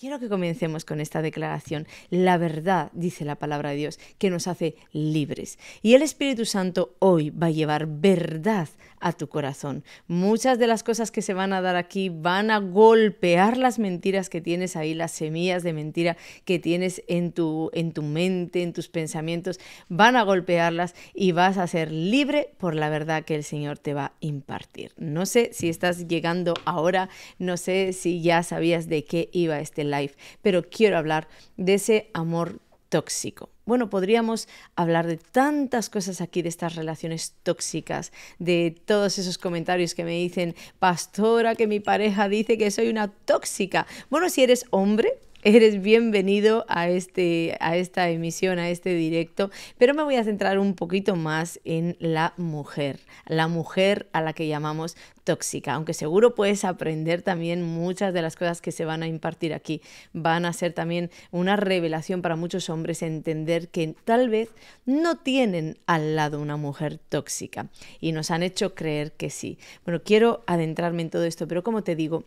Quiero que comencemos con esta declaración. La verdad, dice la palabra de Dios, que nos hace libres. Y el Espíritu Santo hoy va a llevar verdad a tu corazón. Muchas de las cosas que se van a dar aquí van a golpear las mentiras que tienes ahí, las semillas de mentira que tienes en tu, en tu mente, en tus pensamientos, van a golpearlas y vas a ser libre por la verdad que el Señor te va a impartir. No sé si estás llegando ahora, no sé si ya sabías de qué iba este pero quiero hablar de ese amor tóxico. Bueno, podríamos hablar de tantas cosas aquí, de estas relaciones tóxicas, de todos esos comentarios que me dicen, pastora, que mi pareja dice que soy una tóxica. Bueno, si eres hombre, Eres bienvenido a, este, a esta emisión, a este directo, pero me voy a centrar un poquito más en la mujer, la mujer a la que llamamos tóxica, aunque seguro puedes aprender también muchas de las cosas que se van a impartir aquí. Van a ser también una revelación para muchos hombres entender que tal vez no tienen al lado una mujer tóxica y nos han hecho creer que sí. Bueno, quiero adentrarme en todo esto, pero como te digo,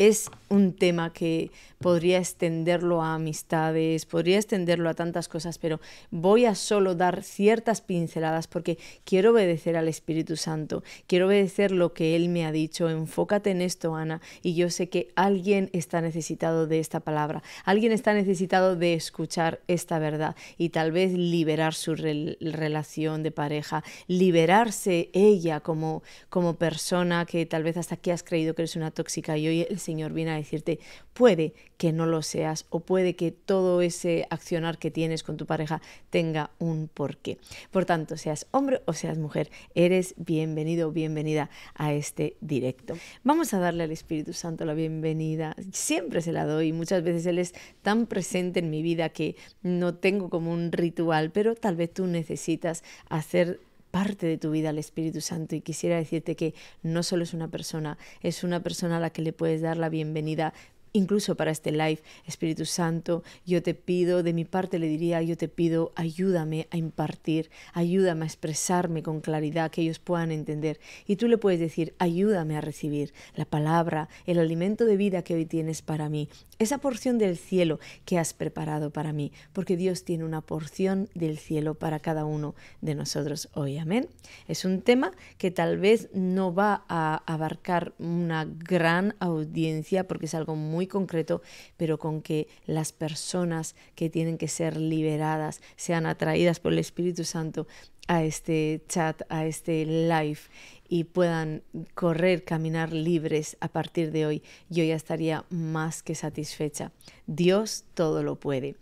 es un tema que podría extenderlo a amistades, podría extenderlo a tantas cosas, pero voy a solo dar ciertas pinceladas porque quiero obedecer al Espíritu Santo, quiero obedecer lo que Él me ha dicho, enfócate en esto, Ana, y yo sé que alguien está necesitado de esta palabra, alguien está necesitado de escuchar esta verdad y tal vez liberar su relación de pareja, liberarse ella como, como persona que tal vez hasta aquí has creído que eres una tóxica y hoy Señor viene a decirte, puede que no lo seas o puede que todo ese accionar que tienes con tu pareja tenga un porqué. Por tanto, seas hombre o seas mujer, eres bienvenido o bienvenida a este directo. Vamos a darle al Espíritu Santo la bienvenida. Siempre se la doy, muchas veces Él es tan presente en mi vida que no tengo como un ritual, pero tal vez tú necesitas hacer parte de tu vida al Espíritu Santo y quisiera decirte que no solo es una persona, es una persona a la que le puedes dar la bienvenida, incluso para este live. Espíritu Santo, yo te pido, de mi parte le diría, yo te pido, ayúdame a impartir, ayúdame a expresarme con claridad, que ellos puedan entender. Y tú le puedes decir, ayúdame a recibir la palabra, el alimento de vida que hoy tienes para mí, esa porción del cielo que has preparado para mí, porque Dios tiene una porción del cielo para cada uno de nosotros hoy. Amén. Es un tema que tal vez no va a abarcar una gran audiencia porque es algo muy muy concreto, pero con que las personas que tienen que ser liberadas sean atraídas por el Espíritu Santo a este chat, a este live y puedan correr, caminar libres a partir de hoy, yo ya estaría más que satisfecha. Dios todo lo puede.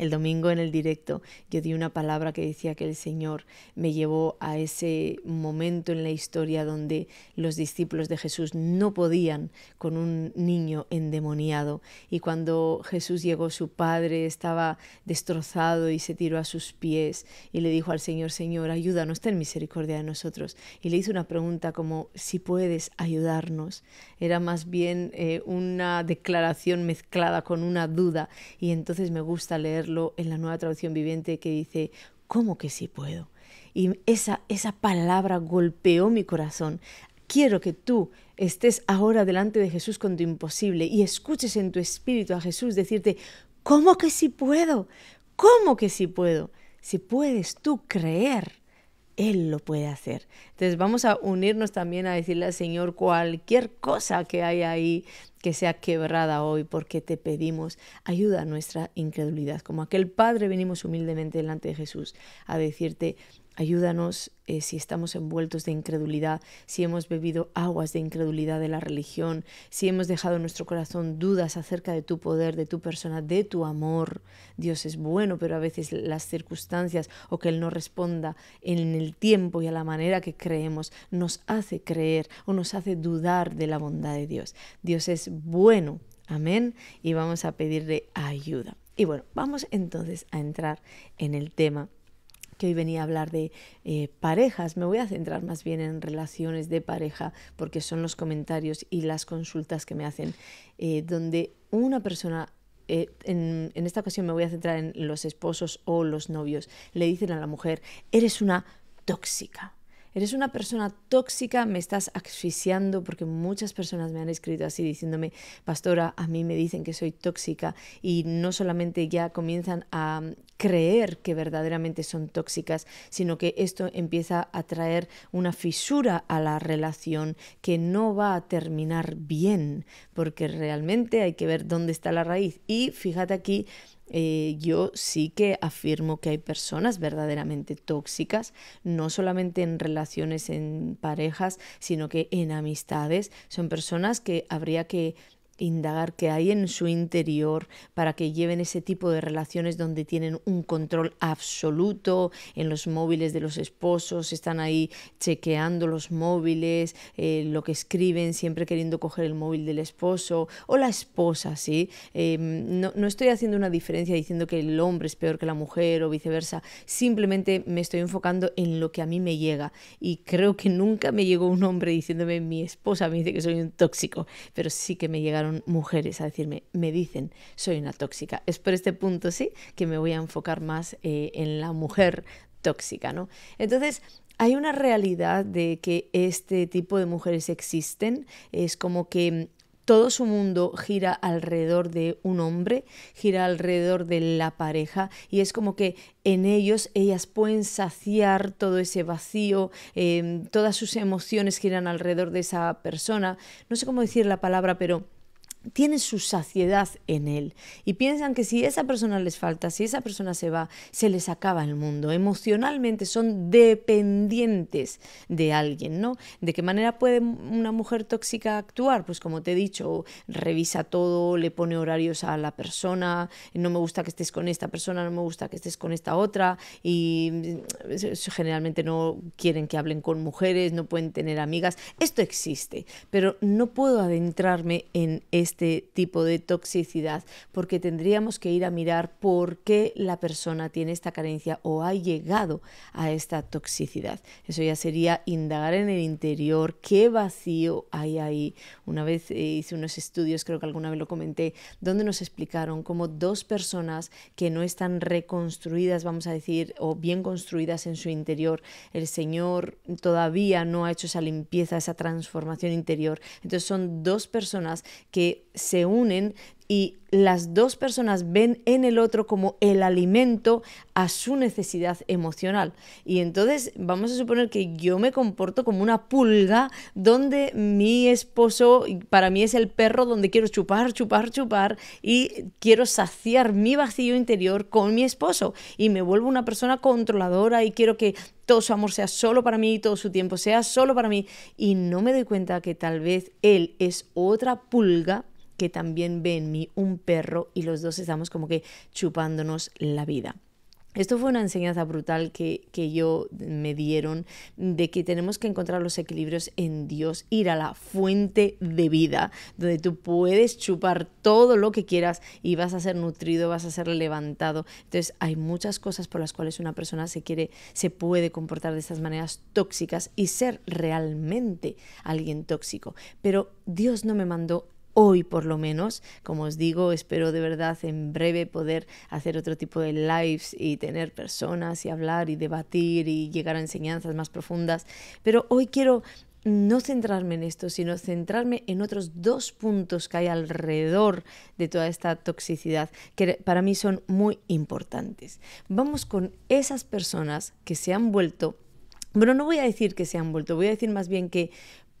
El domingo en el directo yo di una palabra que decía que el Señor me llevó a ese momento en la historia donde los discípulos de Jesús no podían con un niño endemoniado y cuando Jesús llegó su padre estaba destrozado y se tiró a sus pies y le dijo al Señor, Señor, ayúdanos, ten misericordia de nosotros. Y le hizo una pregunta como, si puedes ayudarnos. Era más bien eh, una declaración mezclada con una duda y entonces me gusta leer en la nueva traducción viviente que dice, ¿cómo que si puedo? Y esa, esa palabra golpeó mi corazón. Quiero que tú estés ahora delante de Jesús con tu imposible y escuches en tu espíritu a Jesús decirte, ¿cómo que sí puedo? ¿Cómo que si puedo? Si puedes tú creer él lo puede hacer. Entonces vamos a unirnos también a decirle al Señor cualquier cosa que hay ahí que sea quebrada hoy, porque te pedimos ayuda a nuestra incredulidad. Como aquel Padre venimos humildemente delante de Jesús a decirte, Ayúdanos eh, si estamos envueltos de incredulidad, si hemos bebido aguas de incredulidad de la religión, si hemos dejado en nuestro corazón dudas acerca de tu poder, de tu persona, de tu amor. Dios es bueno, pero a veces las circunstancias o que Él no responda en el tiempo y a la manera que creemos nos hace creer o nos hace dudar de la bondad de Dios. Dios es bueno. Amén. Y vamos a pedirle ayuda. Y bueno, vamos entonces a entrar en el tema que hoy venía a hablar de eh, parejas, me voy a centrar más bien en relaciones de pareja, porque son los comentarios y las consultas que me hacen, eh, donde una persona eh, en, en, esta ocasión me voy a centrar en los esposos o los novios, le dicen a la mujer, eres una tóxica eres una persona tóxica, me estás asfixiando, porque muchas personas me han escrito así diciéndome, pastora, a mí me dicen que soy tóxica y no solamente ya comienzan a mm, creer que verdaderamente son tóxicas, sino que esto empieza a traer una fisura a la relación que no va a terminar bien, porque realmente hay que ver dónde está la raíz. Y fíjate aquí eh, yo sí que afirmo que hay personas verdaderamente tóxicas, no solamente en relaciones en parejas, sino que en amistades. Son personas que habría que indagar qué hay en su interior para que lleven ese tipo de relaciones donde tienen un control absoluto en los móviles de los esposos, están ahí chequeando los móviles, eh, lo que escriben, siempre queriendo coger el móvil del esposo o la esposa, ¿sí? Em, no, no estoy haciendo una diferencia diciendo que el hombre es peor que la mujer o viceversa, simplemente me estoy enfocando en lo que a mí me llega y creo que nunca me llegó un hombre diciéndome mi esposa me dice que soy un tóxico, pero sí que me llegaron mujeres a decirme, me dicen, soy una tóxica. Es por este punto, sí, que me voy a enfocar más eh, en la mujer tóxica, ¿no? Entonces, hay una realidad de que este tipo de mujeres existen, es como que mm, todo su mundo gira alrededor de un hombre, gira alrededor de la pareja y es como que en ellos ellas pueden saciar todo ese vacío, em, todas sus emociones giran alrededor de esa persona. No sé cómo decir la palabra, pero tienen su saciedad en él y piensan que si esa persona les falta, si esa persona se va, se les acaba el mundo. Emocionalmente son dependientes de alguien, ¿no? ¿De qué manera puede una mujer tóxica actuar? Pues como te he dicho, revisa todo, le pone horarios a la persona, no me gusta que estés con esta persona, no me gusta que estés con esta otra y eh, generalmente no quieren que hablen con mujeres, no pueden tener amigas. Esto existe, pero no puedo adentrarme en eso este tipo de toxicidad, porque tendríamos que ir a mirar por qué la persona tiene esta carencia o ha llegado a esta toxicidad. Eso ya sería indagar en el interior, qué vacío hay ahí. Una vez eh, hice unos estudios, creo que alguna vez lo comenté, donde nos explicaron cómo dos personas que no están reconstruidas, vamos a decir, o bien construidas en su interior, el Señor todavía no ha hecho esa limpieza, esa transformación interior. Entonces son dos personas que se unen y las dos personas ven en el otro como el alimento a su necesidad emocional. Y entonces vamos a suponer que yo me comporto como una pulga donde mi esposo para mí es el perro donde quiero chupar, chupar, chupar y quiero saciar mi vacío interior con mi esposo y me vuelvo una persona controladora y quiero que todo su amor sea solo para mí, y todo su tiempo sea solo para mí y no me doy cuenta que tal vez él es otra pulga que también ve en mí un perro y los dos estamos como que chupándonos la vida. Esto fue una enseñanza brutal que, que, yo me dieron de que tenemos que encontrar los equilibrios en Dios, ir a la fuente de vida, donde tú puedes chupar todo lo que quieras y vas a ser nutrido, vas a ser levantado. Entonces hay muchas cosas por las cuales una persona se quiere, se puede comportar de estas maneras tóxicas y ser realmente alguien tóxico. Pero Dios no me mandó hoy por lo menos. Como os digo, espero de verdad en breve poder hacer otro tipo de lives y tener personas y hablar y debatir y llegar a enseñanzas más profundas. Pero hoy quiero no centrarme en esto, sino centrarme en otros dos puntos que hay alrededor de toda esta toxicidad que para mí son muy importantes. Vamos con esas personas que se han vuelto, bueno, no voy a decir que se han vuelto, voy a decir más bien que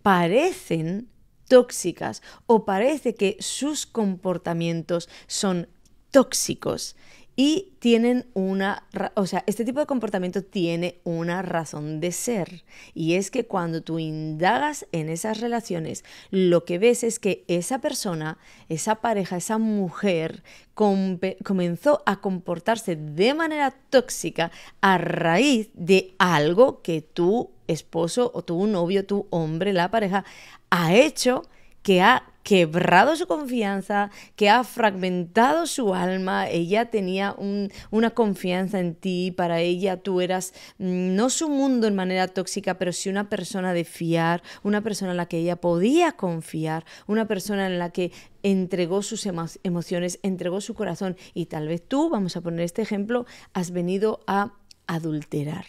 parecen tóxicas o parece que sus comportamientos son tóxicos y tienen una, o sea, este tipo de comportamiento tiene una razón de ser. Y es que cuando tú indagas en esas relaciones, lo que ves es que esa persona, esa pareja, esa mujer comenzó a comportarse de manera tóxica a raíz de algo que tu esposo o tu novio, tu hombre, la pareja, ha hecho que ha quebrado su confianza, que ha fragmentado su alma. Ella tenía una confianza en ti, para ella tú eras mm, no su mundo en manera tóxica, pero sí una persona de fiar, una persona en la que ella podía confiar, una persona en la que entregó sus emociones, entregó su corazón y tal vez tú, vamos a poner este ejemplo, has venido a adulterar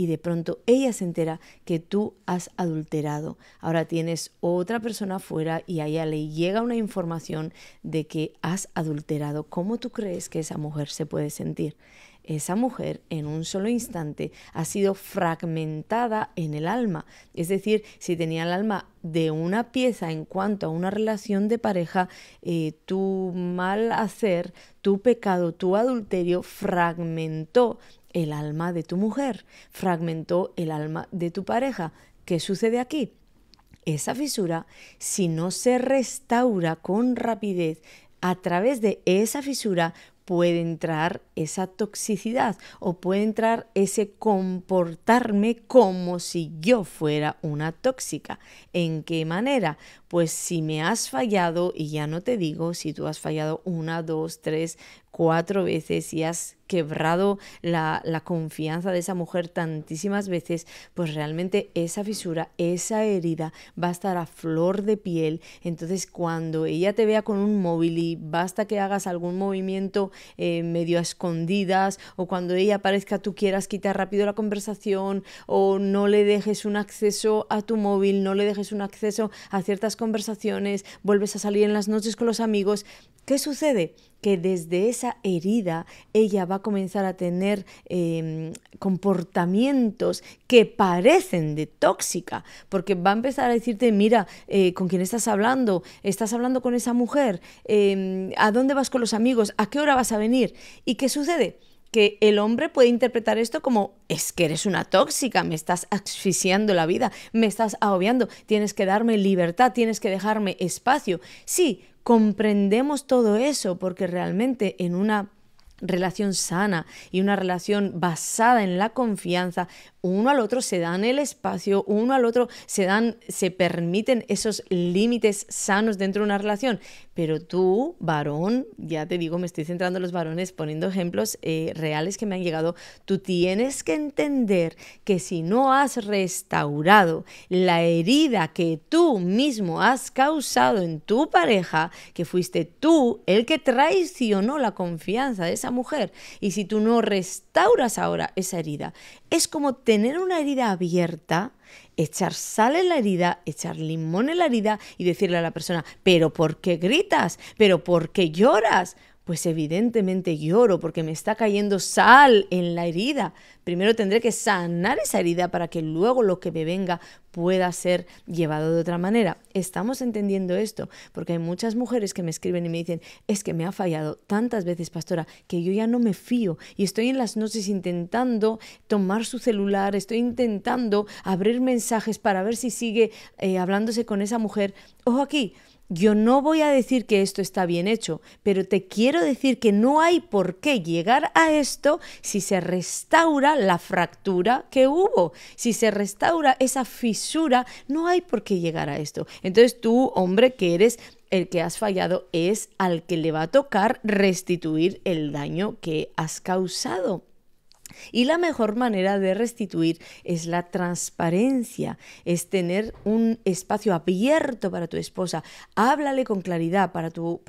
y de pronto ella se entera que tú has adulterado. Ahora tienes otra persona afuera y a ella le llega una información de que has adulterado. ¿Cómo tú crees que esa mujer se puede sentir? Esa mujer en un solo instante ha sido fragmentada en el alma. Es decir, si tenía el alma de una pieza en cuanto a una relación de pareja, eh, tu mal hacer, tu pecado, tu adulterio fragmentó el alma de tu mujer, fragmentó el alma de tu pareja. ¿Qué sucede aquí? Esa fisura, si no se restaura con rapidez, a través de esa fisura puede entrar esa toxicidad o puede entrar ese comportarme como si yo fuera una tóxica. ¿En qué manera? Pues si me has fallado, y ya no te digo si tú has fallado una, dos, tres, cuatro veces y has quebrado la, confianza de esa mujer tantísimas veces, pues realmente esa fisura, esa herida va a estar a flor de piel. Entonces cuando ella te vea con un móvil y basta que hagas algún movimiento eh, medio a escondidas o cuando ella aparezca tú quieras quitar rápido la conversación o no le dejes un acceso a tu móvil, no le dejes un acceso a ciertas conversaciones, vuelves a salir en las noches con los amigos, ¿qué sucede? que desde esa herida ella va a comenzar a tener em, comportamientos que parecen de tóxica, porque va a empezar a decirte, mira, eh, ¿con quién estás hablando? ¿Estás hablando con esa mujer? Em, ¿A dónde vas con los amigos? ¿A qué hora vas a venir? ¿Y qué sucede? que el hombre puede interpretar esto como es que eres una tóxica, me estás asfixiando la vida, me estás agobiando, tienes que darme libertad, tienes que dejarme espacio. Sí, comprendemos todo eso porque realmente en una relación sana y una relación basada en la confianza, uno al otro se dan el espacio, uno al otro se dan, se permiten esos límites sanos dentro de una relación. Pero tú, varón, ya te digo, me estoy centrando en los varones poniendo ejemplos eh, reales que me han llegado, tú tienes que entender que si no has restaurado la herida que tú mismo has causado en tu pareja, que fuiste tú el que traicionó la confianza de esa mujer, y si tú no restauras ahora esa herida, es como tener una herida abierta echar sal en la herida, echar limón en la herida y decirle a la persona, pero ¿por qué gritas? ¿Pero por qué lloras? pues evidentemente lloro porque me está cayendo sal en la herida. Primero tendré que sanar esa herida para que luego lo que me venga pueda ser llevado de otra manera. Estamos entendiendo esto porque hay muchas mujeres que me escriben y me dicen, es que me ha fallado tantas veces, pastora, que yo ya no me fío y estoy en las noches intentando tomar su celular, estoy intentando abrir mensajes para ver si sigue eh, hablándose con esa mujer. Ojo aquí, yo no voy a decir que esto está bien hecho, pero te quiero decir que no hay por qué llegar a esto si se restaura la fractura que hubo, si se restaura esa fisura, no hay por qué llegar a esto. Entonces tú, hombre, que eres el que has fallado, es al que le va a tocar restituir el daño que has causado. Y la mejor manera de restituir es la transparencia, es tener un espacio abierto para tu esposa. Háblale con claridad para tu,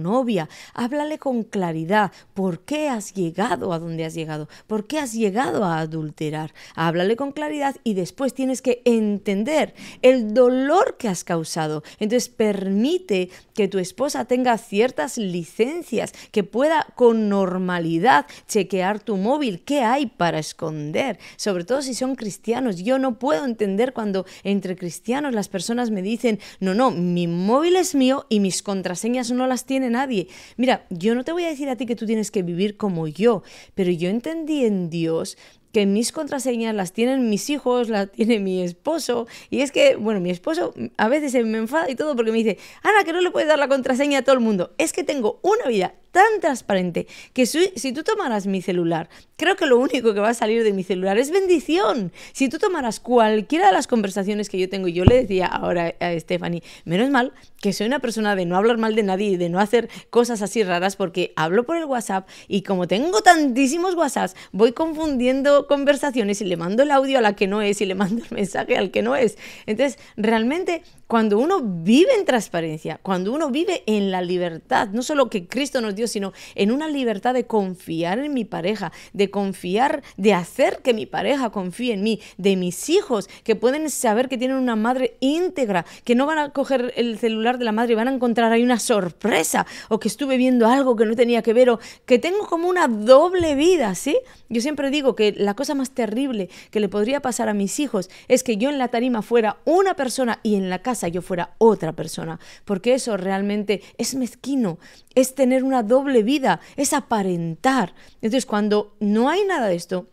novia, háblale con claridad por qué has llegado a donde has llegado, por qué has llegado a adulterar. Háblale con claridad y después tienes que entender el dolor que has causado. Entonces permite que tu esposa tenga ciertas licencias, que pueda con normalidad chequear tu móvil, ¿Qué hay para esconder? Sobre todo si son cristianos. Yo no puedo entender cuando entre cristianos las personas me dicen, no, no, mi móvil es mío y mis contraseñas no las tiene nadie. Mira, yo no te voy a decir a ti que tú tienes que vivir como yo, pero yo entendí en Dios que mis contraseñas las tienen mis hijos, las tiene mi esposo. Y es que, bueno, mi esposo a veces se me enfada y todo porque me dice, Ana, que no le puedes dar la contraseña a todo el mundo. Es que tengo una vida tan transparente que si, tú tomaras mi celular, creo que lo único que va a salir de mi celular es bendición. Si tú tomaras cualquiera de las conversaciones que yo tengo, y yo le decía ahora a Stephanie, menos mal que soy una persona de no hablar mal de nadie y de no hacer cosas así raras porque hablo por el WhatsApp y como tengo tantísimos WhatsApps, voy confundiendo conversaciones y le mando el audio a la que no es y le mando el mensaje al que no es. Entonces, realmente cuando uno vive en transparencia, cuando uno vive en la libertad, no solo que Cristo nos dio, sino en una libertad de confiar en mi pareja, de confiar, de hacer que mi pareja confíe en mí, de mis hijos, que pueden saber que tienen una madre íntegra, que no van a coger el celular de la madre y van a encontrar ahí una sorpresa, o que estuve viendo algo que no tenía que ver, o que tengo como una doble vida, ¿sí? Yo siempre digo que la cosa más terrible que le podría pasar a mis hijos es que yo en la tarima fuera una persona y en la casa yo fuera otra persona, porque eso realmente es mezquino, es tener una doble vida, es aparentar. Entonces, cuando no hay nada de esto,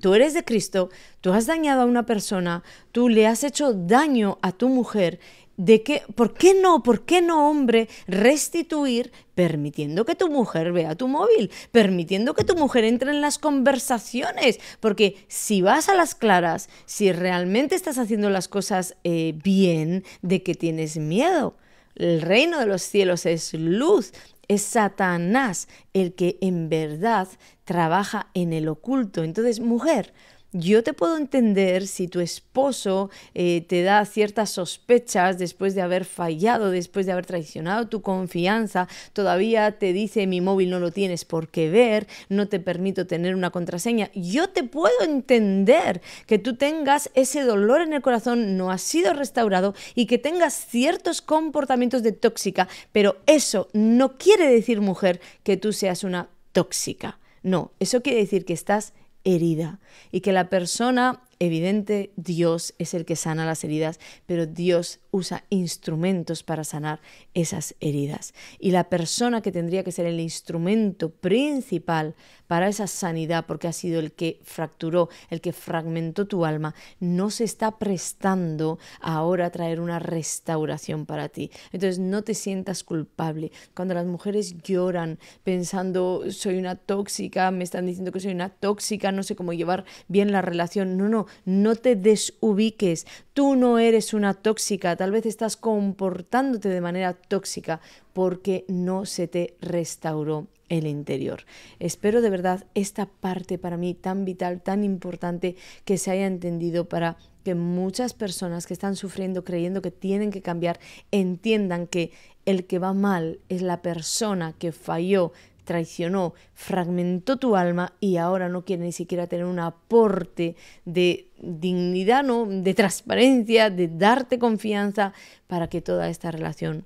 Tú eres de Cristo, tú has dañado a una persona, tú le has hecho daño a tu mujer de que, ¿por qué no, por qué no, hombre, restituir permitiendo que tu mujer vea tu móvil, permitiendo que tu mujer entre en las conversaciones? Porque si vas a las claras, si realmente estás haciendo las cosas eh, bien, ¿de qué tienes miedo? El reino de los cielos es luz, es Satanás el que en verdad trabaja en el oculto. Entonces, mujer, yo te puedo entender si tu esposo eh, te da ciertas sospechas después de haber fallado, después de haber traicionado tu confianza, todavía te dice mi móvil no lo tienes por qué ver, no te permito tener una contraseña. Yo te puedo entender que tú tengas ese dolor en el corazón, no ha sido restaurado y que tengas ciertos comportamientos de tóxica, pero eso no quiere decir, mujer, que tú seas una tóxica. No, eso quiere decir que estás herida y que la persona, evidente, Dios es el que sana las heridas, pero Dios usa instrumentos para sanar esas heridas. Y la persona que tendría que ser el instrumento principal para esa sanidad, porque ha sido el que fracturó, el que fragmentó tu alma, no se está prestando ahora a traer una restauración para ti. Entonces no te sientas culpable. Cuando las mujeres lloran pensando, soy una tóxica, me están diciendo que soy una tóxica, no sé cómo llevar bien la relación. No, no, no te desubiques, tú no eres una tóxica, tal vez estás comportándote de manera tóxica porque no se te restauró el interior. Espero de verdad esta parte para mí tan vital, tan importante que se haya entendido para que muchas personas que están sufriendo creyendo que tienen que cambiar entiendan que el que va mal es la persona que falló, traicionó, fragmentó tu alma y ahora no quiere ni siquiera tener un aporte de dignidad, ¿no? de transparencia, de darte confianza para que toda esta relación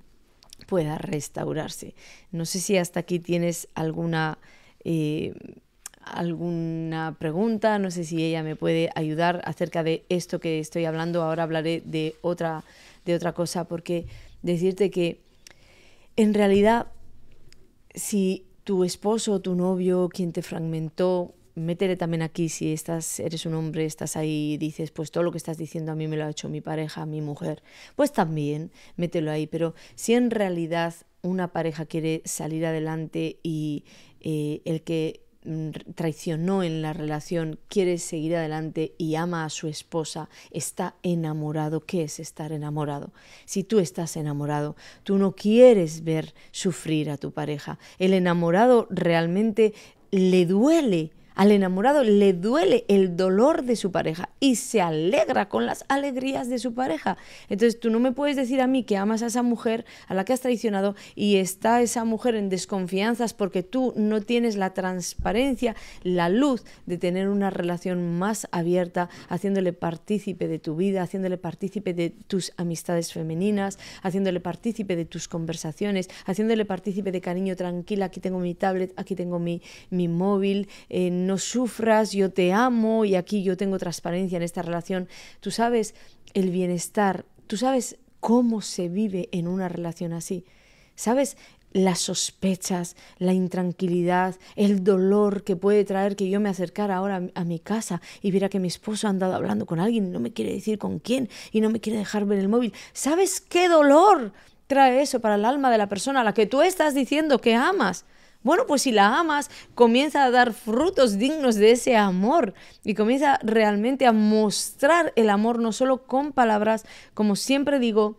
pueda restaurarse. No sé si hasta aquí tienes alguna... Eh, alguna pregunta, no sé si ella me puede ayudar acerca de esto que estoy hablando. Ahora hablaré de otra, de otra cosa, porque decirte que en realidad, si tu esposo, tu novio, quien te fragmentó, métele también aquí si estás, eres un hombre, estás ahí y dices, pues todo lo que estás diciendo a mí me lo ha hecho mi pareja, mi mujer, pues también mételo ahí. Pero si en realidad una pareja quiere salir adelante y eh, el que Mm, traicionó en la relación, quiere seguir adelante y ama a su esposa, está enamorado. ¿Qué es estar enamorado? Si tú estás enamorado, tú no quieres ver sufrir a tu pareja. El enamorado realmente le duele al enamorado le duele el dolor de su pareja y se alegra con las alegrías de su pareja. Entonces tú no me puedes decir a mí que amas a esa mujer a la que has traicionado y está esa mujer en desconfianzas porque tú no tienes la transparencia, la luz de tener una relación más abierta, haciéndole partícipe de tu vida, haciéndole partícipe de tus amistades femeninas, haciéndole partícipe de tus conversaciones, haciéndole partícipe de cariño tranquila, aquí tengo mi tablet, aquí tengo mi, mi móvil. en eh, no sufras, yo te amo y aquí yo tengo transparencia en esta relación. Tú sabes el bienestar, tú sabes cómo se vive en una relación así. ¿Sabes? Las sospechas, la intranquilidad, el dolor que puede traer que yo me acercara ahora a mi casa y viera que mi esposo ha andado hablando con alguien y no me quiere decir con quién y no me quiere dejar ver el móvil. ¿Sabes qué dolor trae eso para el alma de la persona a la que tú estás diciendo que amas? Bueno, pues si la amas, comienza a dar frutos dignos de ese amor y comienza realmente a mostrar el amor no solo con palabras, como siempre digo,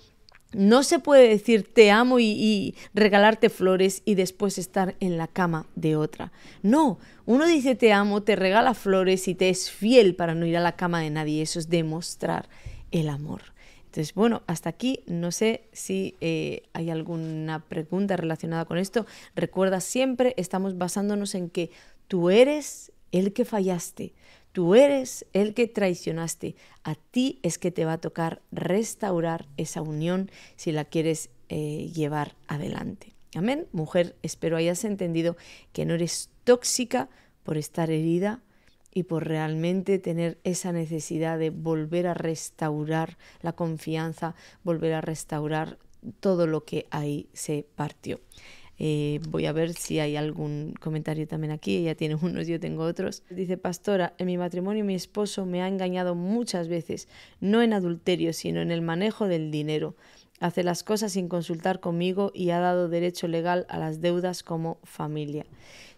no se puede decir te amo y, regalarte flores y después estar en la cama de otra. No, uno dice te amo, te regala flores y te es fiel para no ir a la cama de nadie. Eso es demostrar el amor. Entonces, bueno, hasta aquí. No sé si eh, hay alguna pregunta relacionada con esto. Recuerda siempre, estamos basándonos en que tú eres el que fallaste. Tú eres el que traicionaste. A ti es que te va a tocar restaurar esa unión si la quieres eh, llevar adelante. Amén. Mujer, espero hayas entendido que no eres tóxica por estar herida, y por realmente tener esa necesidad de volver a restaurar la confianza, volver a restaurar todo lo que ahí se partió. Eh, voy a ver si hay algún comentario también aquí. Ella tiene unos, yo tengo otros. Dice, pastora, en mi matrimonio mi esposo me ha engañado muchas veces, no en adulterio, sino en el manejo del dinero. Hace las cosas sin consultar conmigo y ha dado derecho legal a las deudas como familia.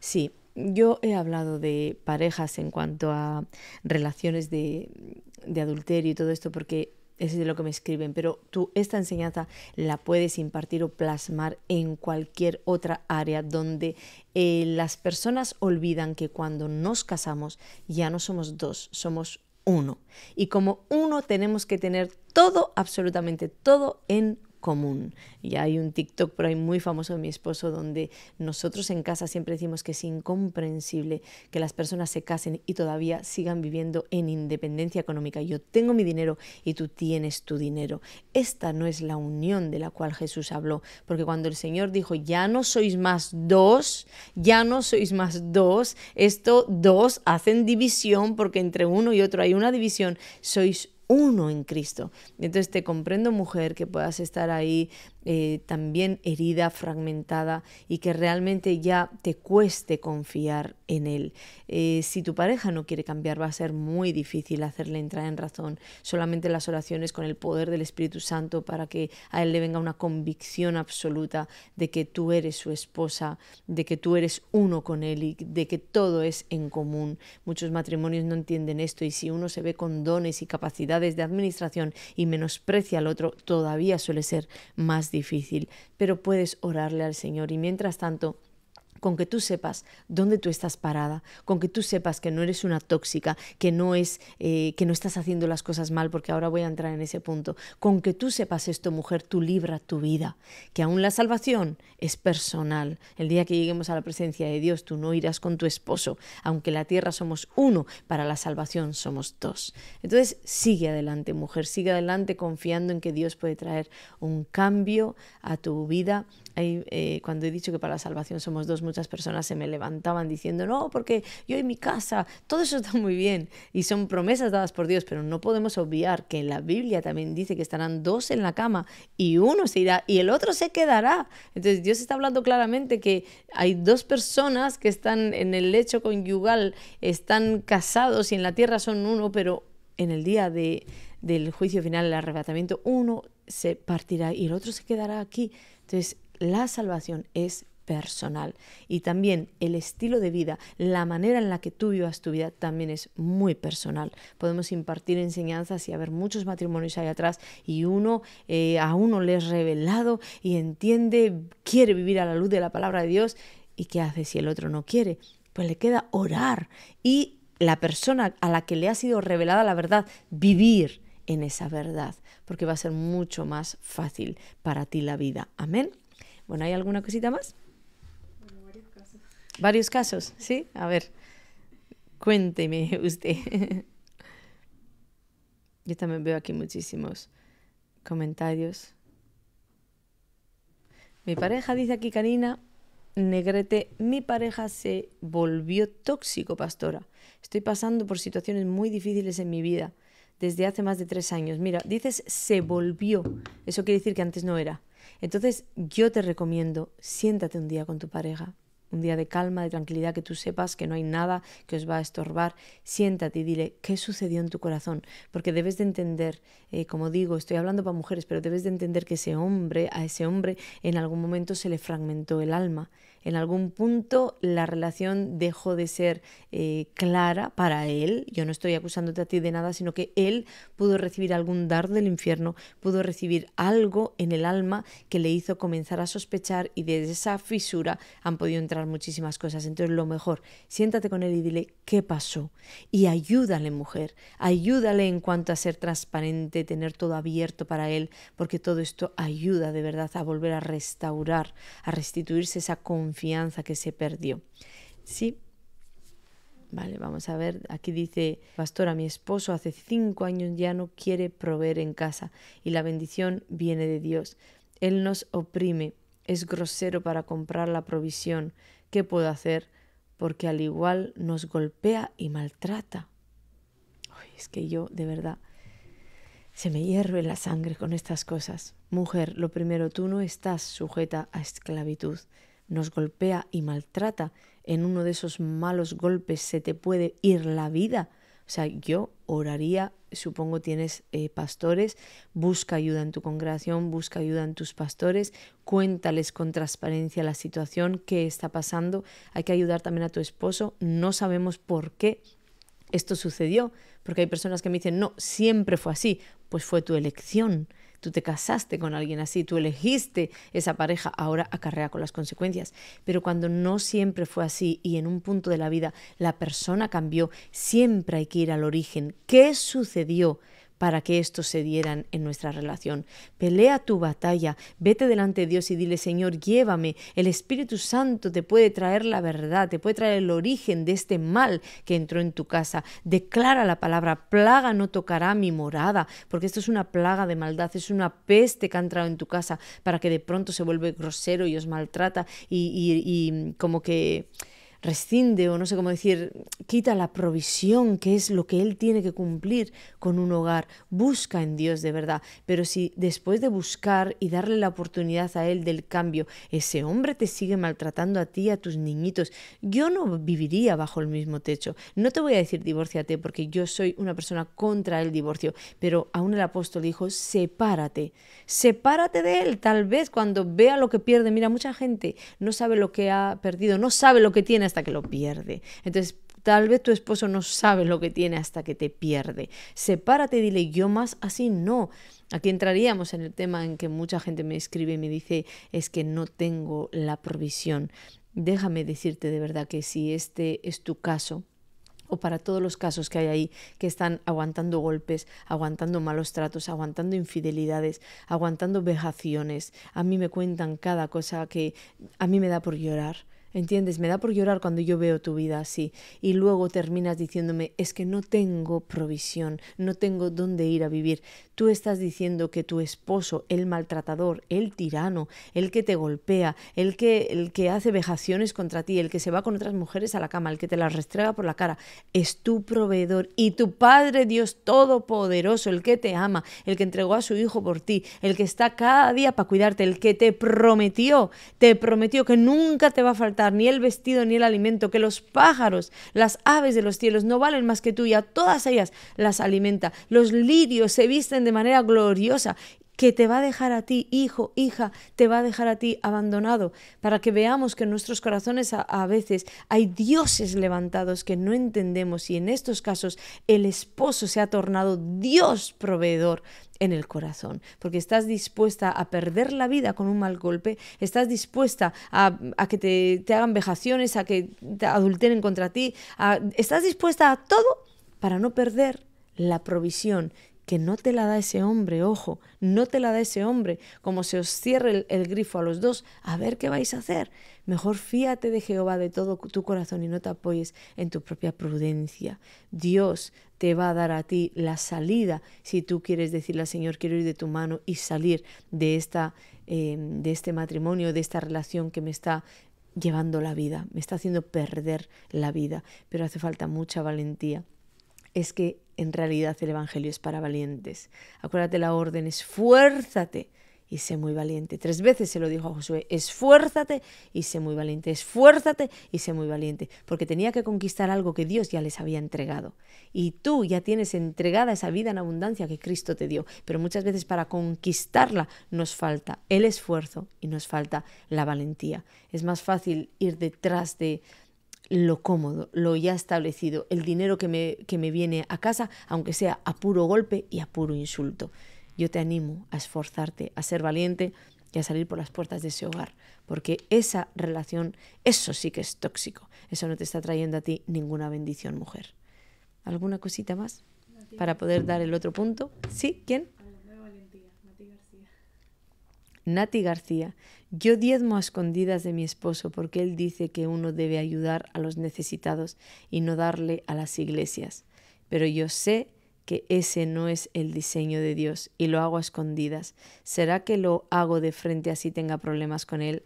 Sí, yo he hablado de parejas en cuanto a relaciones de, adulterio y todo esto porque es de lo que me escriben, pero tú esta enseñanza la puedes impartir o plasmar en cualquier otra área donde eh, las personas olvidan que cuando nos casamos ya no somos dos, somos uno. Y como uno tenemos que tener todo, absolutamente todo en común. y hay un TikTok por ahí muy famoso de mi esposo donde nosotros en casa siempre decimos que es incomprensible que las personas se casen y todavía sigan viviendo en independencia económica. Yo tengo mi dinero y tú tienes tu dinero. Esta no es la unión de la cual Jesús habló, porque cuando el Señor dijo, ya no sois más dos, ya no sois más dos, esto dos hacen división porque entre uno y otro hay una división, sois uno en Cristo. Entonces te comprendo, mujer, que puedas estar ahí eh, también herida, fragmentada y que realmente ya te cueste confiar en él. Eh, si tu pareja no quiere cambiar va a ser muy difícil hacerle entrar en razón. Solamente las oraciones con el poder del Espíritu Santo para que a él le venga una convicción absoluta de que tú eres su esposa, de que tú eres uno con él y de que todo es en común. Muchos matrimonios no entienden esto y si uno se ve con dones y capacidades de administración y menosprecia al otro, todavía suele ser más difícil, pero puedes orarle al Señor y mientras tanto con que tú sepas dónde tú estás parada, con que tú sepas que no eres una tóxica, que no, es, eh, que no estás haciendo las cosas mal, porque ahora voy a entrar en ese punto, con que tú sepas esto, mujer, tú libra tu vida, que aún la salvación es personal. El día que lleguemos a la presencia de Dios, tú no irás con tu esposo, aunque la tierra somos uno, para la salvación somos dos. Entonces, sigue adelante, mujer, sigue adelante confiando en que Dios puede traer un cambio a tu vida eh, cuando he dicho que para la salvación somos dos, muchas personas se me levantaban diciendo, no, porque yo en mi casa, todo eso está muy bien y son promesas dadas por Dios, pero no podemos obviar que en la Biblia también dice que estarán dos en la cama y uno se irá y el otro se quedará. Entonces Dios está hablando claramente que hay dos personas que están en el lecho conyugal, están casados y en la tierra son uno, pero en el día de, del juicio final, el arrebatamiento, uno se partirá y el otro se quedará aquí. Entonces, la salvación es personal y también el estilo de vida, la manera en la que tú vivas tu vida también es muy personal. Podemos impartir enseñanzas y haber muchos matrimonios ahí atrás y uno eh, a uno le es revelado y entiende, quiere vivir a la luz de la palabra de Dios y qué hace si el otro no quiere. Pues le queda orar y la persona a la que le ha sido revelada la verdad, vivir en esa verdad, porque va a ser mucho más fácil para ti la vida. Amén. Bueno, ¿hay alguna cosita más? varios casos. Varios casos, ¿sí? A ver, cuénteme usted. Yo también veo aquí muchísimos comentarios. Mi pareja, dice aquí Karina, Negrete, mi pareja se volvió tóxico, pastora. Estoy pasando por situaciones muy difíciles en mi vida desde hace más de tres años. Mira, dices se volvió. Eso quiere decir que antes no era. Entonces yo te recomiendo, siéntate un día con tu pareja, un día de calma, de tranquilidad, que tú sepas que no hay nada que os va a estorbar. Siéntate y dile qué sucedió en tu corazón, porque debes de entender, eh, como digo, estoy hablando para mujeres, pero debes de entender que ese hombre, a ese hombre, en algún momento se le fragmentó el alma en algún punto la relación dejó de ser eh, clara para él. Yo no estoy acusándote a ti de nada, sino que él pudo recibir algún dar del infierno, pudo recibir algo en el alma que le hizo comenzar a sospechar y desde esa fisura han podido entrar muchísimas cosas. Entonces lo mejor, siéntate con él y dile qué pasó y ayúdale mujer, ayúdale en cuanto a ser transparente, tener todo abierto para él, porque todo esto ayuda de verdad a volver a restaurar, a restituirse esa confianza confianza que se perdió. Sí. Vale, vamos a ver. Aquí dice, pastora, mi esposo hace cinco años ya no quiere proveer en casa y la bendición viene de Dios. Él nos oprime, es grosero para comprar la provisión. ¿Qué puedo hacer? Porque al igual nos golpea y maltrata. es que yo, de verdad, se me hierve la sangre con estas cosas. Mujer, lo primero, tú no estás sujeta a esclavitud nos golpea y maltrata, en uno de esos malos golpes se te puede ir la vida. O sea, yo oraría, supongo tienes eh, pastores, busca ayuda en tu congregación, busca ayuda en tus pastores, cuéntales con transparencia la situación, qué está pasando, hay que ayudar también a tu esposo, no sabemos por qué esto sucedió, porque hay personas que me dicen, no, siempre fue así, pues fue tu elección, tú te casaste con alguien así, tú elegiste esa pareja, ahora acarrea con las consecuencias. Pero cuando no siempre fue así y en un punto de la vida la persona cambió, siempre hay que ir al origen. ¿Qué sucedió? para que estos se dieran en nuestra relación. Pelea tu batalla, vete delante de Dios y dile, Señor, llévame. El Espíritu Santo te puede traer la verdad, te puede traer el origen de este mal que entró en tu casa. Declara la palabra, plaga no tocará mi morada, porque esto es una plaga de maldad, es una peste que ha entrado en tu casa para que de pronto se vuelve grosero y os maltrata y, y como que rescinde o no sé cómo decir, quita la provisión que es lo que él tiene que cumplir con un hogar. Busca en Dios de verdad. Pero si después de buscar y darle la oportunidad a él del cambio, ese hombre te sigue maltratando a ti, a tus niñitos, yo no viviría bajo el mismo techo. No te voy a decir divorciate porque yo soy una persona contra el divorcio, pero aún el apóstol dijo, sepárate, sepárate de él, tal vez cuando vea lo que pierde. Mira, mucha gente no sabe lo que ha perdido, no sabe lo que tiene que lo pierde. Entonces, tal vez tu esposo no sabe lo que tiene hasta que te pierde. Sepárate dile, yo más así no. Aquí entraríamos en el tema en que mucha gente me escribe y me dice, es que no tengo la provisión. Déjame decirte de verdad que si este es tu caso, o para todos los casos que hay ahí que están aguantando golpes, aguantando malos tratos, aguantando infidelidades, aguantando vejaciones. A mí me cuentan cada cosa que a mí me da por llorar. ¿Entiendes? Me da por llorar cuando yo veo tu vida así y luego terminas diciéndome, es que no tengo provisión, no tengo dónde ir a vivir. Tú estás diciendo que tu esposo, el maltratador, el tirano, el que te golpea, el que, el que hace vejaciones contra ti, el que se va con otras mujeres a la cama, el que te las restrega por la cara, es tu proveedor y tu Padre Dios Todopoderoso, el que te ama, el que entregó a su Hijo por ti, el que está cada día para cuidarte, el que te prometió, te prometió que nunca te va a faltar ni el vestido ni el alimento, que los pájaros, las aves de los cielos no valen más que tú y a todas ellas las alimenta. Los lirios se visten de manera gloriosa que te va a dejar a ti, hijo, hija, te va a dejar a ti abandonado, para que veamos que en nuestros corazones a, veces hay dioses levantados que no entendemos y en estos casos el esposo se ha tornado Dios proveedor en el corazón, porque estás dispuesta a perder la vida con un mal golpe, estás dispuesta a, que te, hagan vejaciones, a que te adulteren contra ti, estás dispuesta a todo para no perder la provisión que no te la da ese hombre, ojo, no te la da ese hombre, como se os cierre el, grifo a los dos, a ver qué vais a hacer. Mejor fíate de Jehová de todo tu corazón y no te apoyes en tu propia prudencia. Dios te va a dar a ti la salida si tú quieres decirle al Señor, quiero ir de tu mano y salir de, esta, eh, de este matrimonio, de esta relación que me está llevando la vida, me está haciendo perder la vida, pero hace falta mucha valentía es que en realidad el Evangelio es para valientes. Acuérdate la orden, esfuérzate y sé muy valiente. Tres veces se lo dijo a Josué, esfuérzate y sé muy valiente, esfuérzate y sé muy valiente, porque tenía que conquistar algo que Dios ya les había entregado. Y tú ya tienes entregada esa vida en abundancia que Cristo te dio, pero muchas veces para conquistarla nos falta el esfuerzo y nos falta la valentía. Es más fácil ir detrás de lo cómodo, lo ya establecido, el dinero que me, que me viene a casa, aunque sea a puro golpe y a puro insulto. Yo te animo a esforzarte, a ser valiente y a salir por las puertas de ese hogar, porque esa relación, eso sí que es tóxico, eso no te está trayendo a ti ninguna bendición, mujer. ¿Alguna cosita más para poder dar el otro punto? ¿Sí? ¿Quién? Nati García, yo diezmo a escondidas de mi esposo porque él dice que uno debe ayudar a los necesitados y no darle a las iglesias. Pero yo sé que ese no es el diseño de Dios y lo hago a escondidas. ¿Será que lo hago de frente así tenga problemas con él?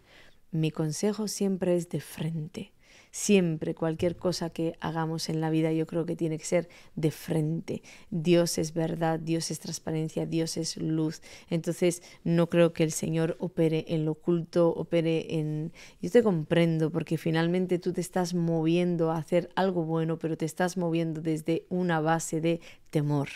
Mi consejo siempre es de frente. Siempre cualquier cosa que hagamos en la vida yo creo que tiene que ser de frente. Dios es verdad, Dios es transparencia, Dios es luz. Entonces no creo que el Señor opere en lo oculto, opere en... Yo te comprendo porque finalmente tú te estás moviendo a hacer algo bueno, pero te estás moviendo desde una base de temor.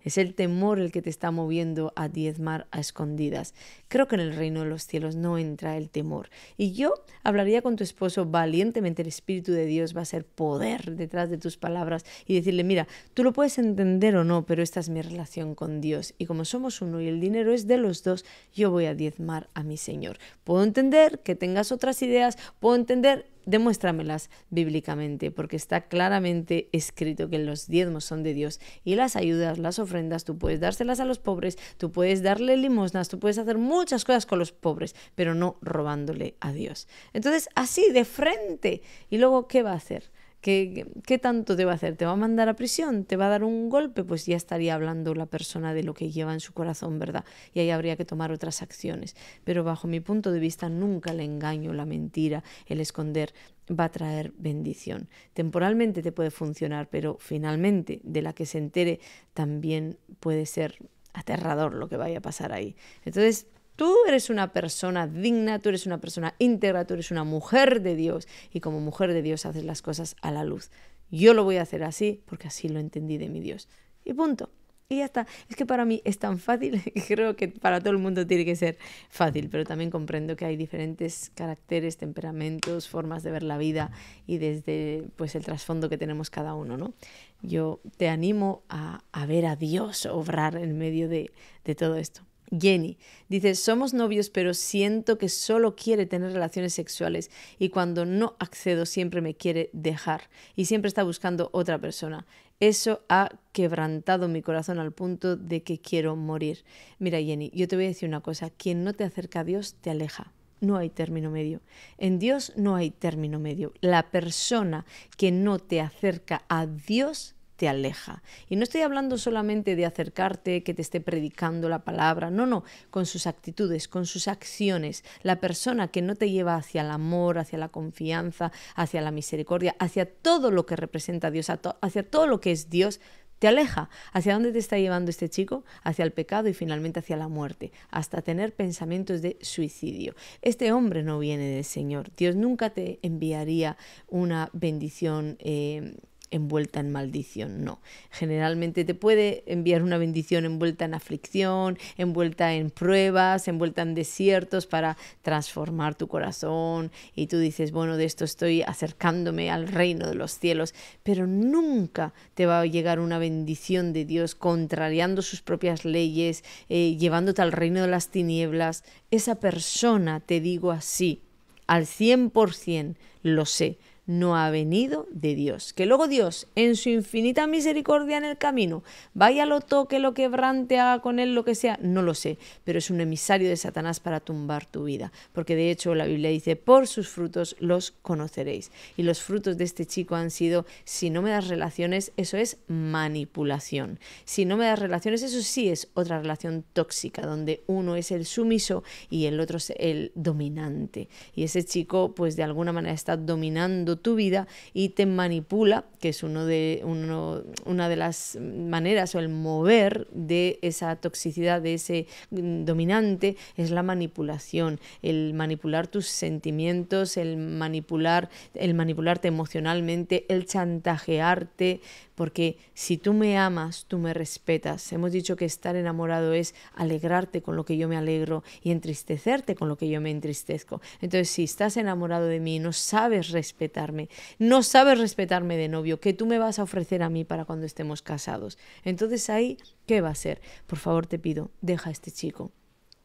Es el temor el que te está moviendo a diezmar a escondidas. Creo que en el reino de los cielos no entra el temor. Y yo hablaría con tu esposo valientemente, el Espíritu de Dios va a ser poder detrás de tus palabras y decirle, mira, tú lo puedes entender o no, pero esta es mi relación con Dios. Y como somos uno y el dinero es de los dos, yo voy a diezmar a mi Señor. Puedo entender que tengas otras ideas, puedo entender demuéstramelas bíblicamente, porque está claramente escrito que los diezmos son de Dios y las ayudas, las ofrendas, tú puedes dárselas a los pobres, tú puedes darle limosnas, tú puedes hacer muchas cosas con los pobres, pero no robándole a Dios. Entonces, así de frente, ¿y luego qué va a hacer? ¿Qué, tanto te va a hacer? ¿Te va a mandar a prisión? ¿Te va a dar un golpe? Pues ya estaría hablando la persona de lo que lleva en su corazón, ¿verdad? Y ahí habría que tomar otras acciones. Pero bajo mi punto de vista, nunca el engaño, la mentira, el esconder va a traer bendición. Temporalmente te puede funcionar, pero finalmente de la que se entere también puede ser aterrador lo que vaya a pasar ahí. Entonces, Tú eres una persona digna, tú eres una persona íntegra, tú eres una mujer de Dios y como mujer de Dios haces las cosas a la luz. Yo lo voy a hacer así porque así lo entendí de mi Dios. Y punto. Y ya está. Es que para mí es tan fácil, creo que para todo el mundo tiene que ser fácil, pero también comprendo que hay diferentes caracteres, temperamentos, formas de ver la vida y desde pues el trasfondo que tenemos cada uno, ¿no? Yo te animo a, a ver a Dios obrar en medio de, de todo esto. Jenny dice, somos novios pero siento que solo quiere tener relaciones sexuales y cuando no accedo siempre me quiere dejar y siempre está buscando otra persona. Eso ha quebrantado mi corazón al punto de que quiero morir. Mira Jenny, yo te voy a decir una cosa, quien no te acerca a Dios te aleja. No hay término medio. En Dios no hay término medio. La persona que no te acerca a Dios te aleja. Y no estoy hablando solamente de acercarte, que te esté predicando la palabra, no, no, con sus actitudes, con sus acciones. La persona que no te lleva hacia el amor, hacia la confianza, hacia la misericordia, hacia todo lo que representa Dios, hacia todo lo que es Dios, te aleja. ¿Hacia dónde te está llevando este chico? Hacia el pecado y finalmente hacia la muerte, hasta tener pensamientos de suicidio. Este hombre no viene del Señor. Dios nunca te enviaría una bendición eh, envuelta en maldición, no. Generalmente te puede enviar una bendición envuelta en aflicción, envuelta en pruebas, envuelta en desiertos para transformar tu corazón y tú dices, bueno, de esto estoy acercándome al reino de los cielos, pero nunca te va a llegar una bendición de Dios contrariando sus propias leyes, eh, llevándote al reino de las tinieblas. Esa persona, te digo así, al 100% lo sé, no ha venido de Dios. Que luego Dios, en su infinita misericordia en el camino, vaya, lo toque, lo quebrante, haga con él lo que sea, no lo sé, pero es un emisario de Satanás para tumbar tu vida. Porque de hecho la Biblia dice, por sus frutos los conoceréis. Y los frutos de este chico han sido, si no me das relaciones, eso es manipulación. Si no me das relaciones, eso sí es otra relación tóxica, donde uno es el sumiso y el otro es el dominante. Y ese chico, pues de alguna manera está dominando tu vida y te manipula, que es uno de, uno, una de las maneras o el mover de esa toxicidad, de ese dominante, es la manipulación, el manipular tus sentimientos, el manipular, el manipularte emocionalmente, el chantajearte, porque si tú me amas, tú me respetas. Hemos dicho que estar enamorado es alegrarte con lo que yo me alegro y entristecerte con lo que yo me entristezco. Entonces, si estás enamorado de mí, no sabes respetarme, no sabes respetarme de novio, ¿qué tú me vas a ofrecer a mí para cuando estemos casados. Entonces ahí, ¿qué va a ser? Por favor, te pido, deja a este chico.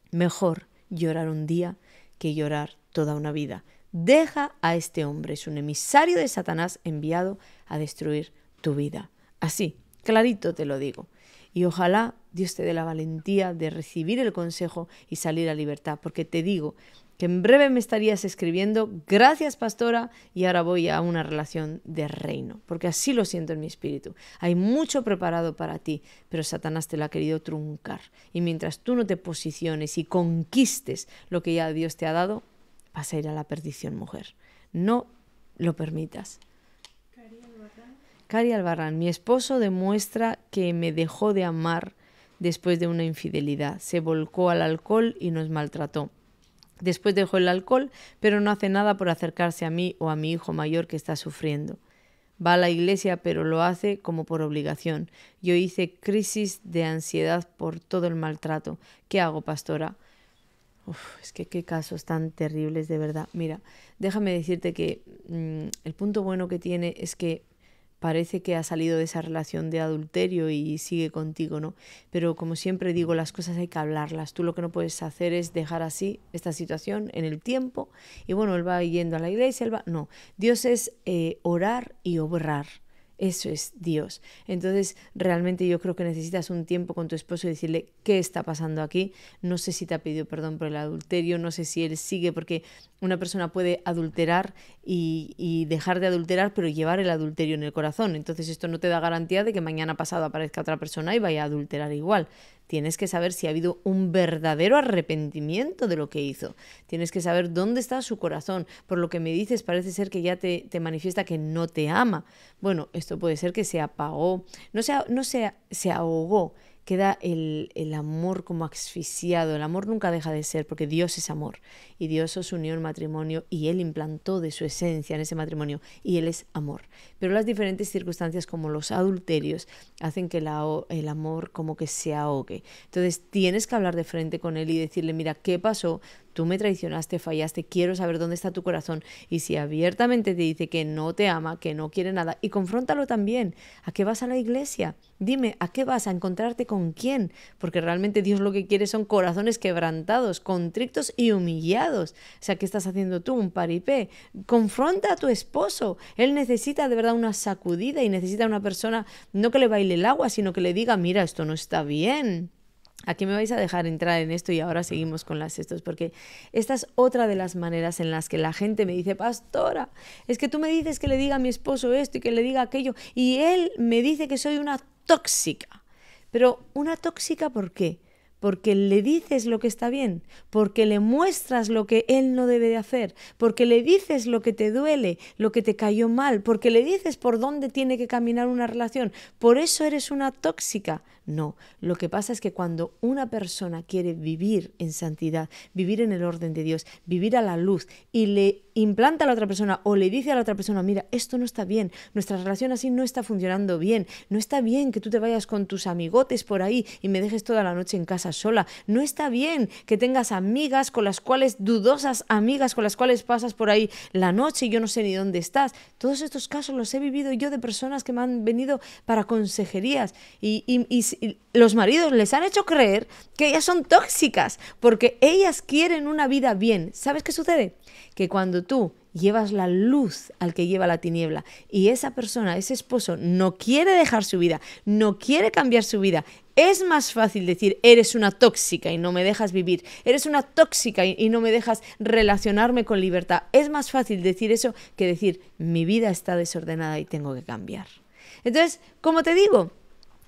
Mejor llorar un día que llorar toda una vida. Deja a este hombre, es un emisario de Satanás enviado a destruir tu vida. Así, clarito te lo digo. Y ojalá Dios te dé la valentía de recibir el consejo y salir a libertad, porque te digo que en breve me estarías escribiendo, gracias pastora, y ahora voy a una relación de reino, porque así lo siento en mi espíritu. Hay mucho preparado para ti, pero Satanás te lo ha querido truncar. Y mientras tú no te posiciones y conquistes lo que ya Dios te ha dado, vas a ir a la perdición, mujer. No lo permitas. Cari Albarrán, mi esposo demuestra que me dejó de amar después de una infidelidad. Se volcó al alcohol y nos maltrató. Después dejó el alcohol, pero no hace nada por acercarse a mí o a mi hijo mayor que está sufriendo. Va a la iglesia, pero lo hace como por obligación. Yo hice crisis de ansiedad por todo el maltrato. ¿Qué hago, pastora? Uf, es que qué casos tan terribles, de verdad. Mira, déjame decirte que mm, el punto bueno que tiene es que parece que ha salido de esa relación de adulterio y sigue contigo, ¿no? Pero como siempre digo, las cosas hay que hablarlas. Tú lo que no puedes hacer es dejar así esta situación en el tiempo. Y bueno, él va yendo a la iglesia, él va... No, Dios es eh, orar y obrar. Eso es Dios. Entonces, realmente yo creo que necesitas un tiempo con tu esposo y decirle qué está pasando aquí. No sé si te ha pedido perdón por el adulterio, no sé si él sigue, porque una persona puede adulterar y, dejar de adulterar, pero llevar el adulterio en el corazón. Entonces, esto no te da garantía de que mañana pasado aparezca otra persona y vaya a adulterar igual. Tienes que saber si ha habido un verdadero arrepentimiento de lo que hizo. Tienes que saber dónde está su corazón. Por lo que me dices, parece ser que ya te, manifiesta que no te ama. Bueno, esto puede ser que se apagó, no se, no sea, se ahogó. Queda el, el amor como asfixiado. El amor nunca deja de ser porque Dios es amor. Y Dios os unió en matrimonio y Él implantó de su esencia en ese matrimonio. Y Él es amor. Pero las diferentes circunstancias como los adulterios hacen que la, el amor como que se ahogue. Entonces tienes que hablar de frente con él y decirle, mira, ¿qué pasó? Tú me traicionaste, fallaste, quiero saber dónde está tu corazón. Y si abiertamente te dice que no te ama, que no quiere nada, y confróntalo también. ¿A qué vas a la iglesia? Dime, ¿a qué vas? ¿A encontrarte con quién? Porque realmente Dios lo que quiere son corazones quebrantados, contrictos y humillados. O sea, ¿qué estás haciendo tú? Un paripé. Confronta a tu esposo. Él necesita de verdad una sacudida y necesita una persona no que le baile el agua, sino que le diga, mira, esto no está bien. Aquí me vais a dejar entrar en esto y ahora seguimos con las estos, porque esta es otra de las maneras en las que la gente me dice, pastora, es que tú me dices que le diga a mi esposo esto y que le diga aquello, y él me dice que soy una tóxica. Pero una tóxica, ¿por qué? porque le dices lo que está bien, porque le muestras lo que él no debe de hacer, porque le dices lo que te duele, lo que te cayó mal, porque le dices por dónde tiene que caminar una relación. Por eso eres una tóxica. No, lo que pasa es que cuando una persona quiere vivir en santidad, vivir en el orden de Dios, vivir a la luz y le implanta a la otra persona o le dice a la otra persona, mira, esto no está bien, nuestra relación así no está funcionando bien, no está bien que tú te vayas con tus amigotes por ahí y me dejes toda la noche en casa sola. No está bien que tengas amigas con las cuales, dudosas amigas con las cuales pasas por ahí la noche y yo no sé ni dónde estás. Todos estos casos los he vivido yo de personas que me han venido para consejerías y los maridos les han hecho creer que ellas son tóxicas porque ellas quieren una vida bien. ¿Sabes qué sucede? Que cuando tú llevas la luz al que lleva la tiniebla. Y esa persona, ese esposo, no quiere dejar su vida, no quiere cambiar su vida. Es más fácil decir, eres una tóxica y no me dejas vivir, eres una tóxica y, no me dejas relacionarme con libertad. Es más fácil decir eso que decir, mi vida está desordenada y tengo que cambiar. Entonces, como te digo,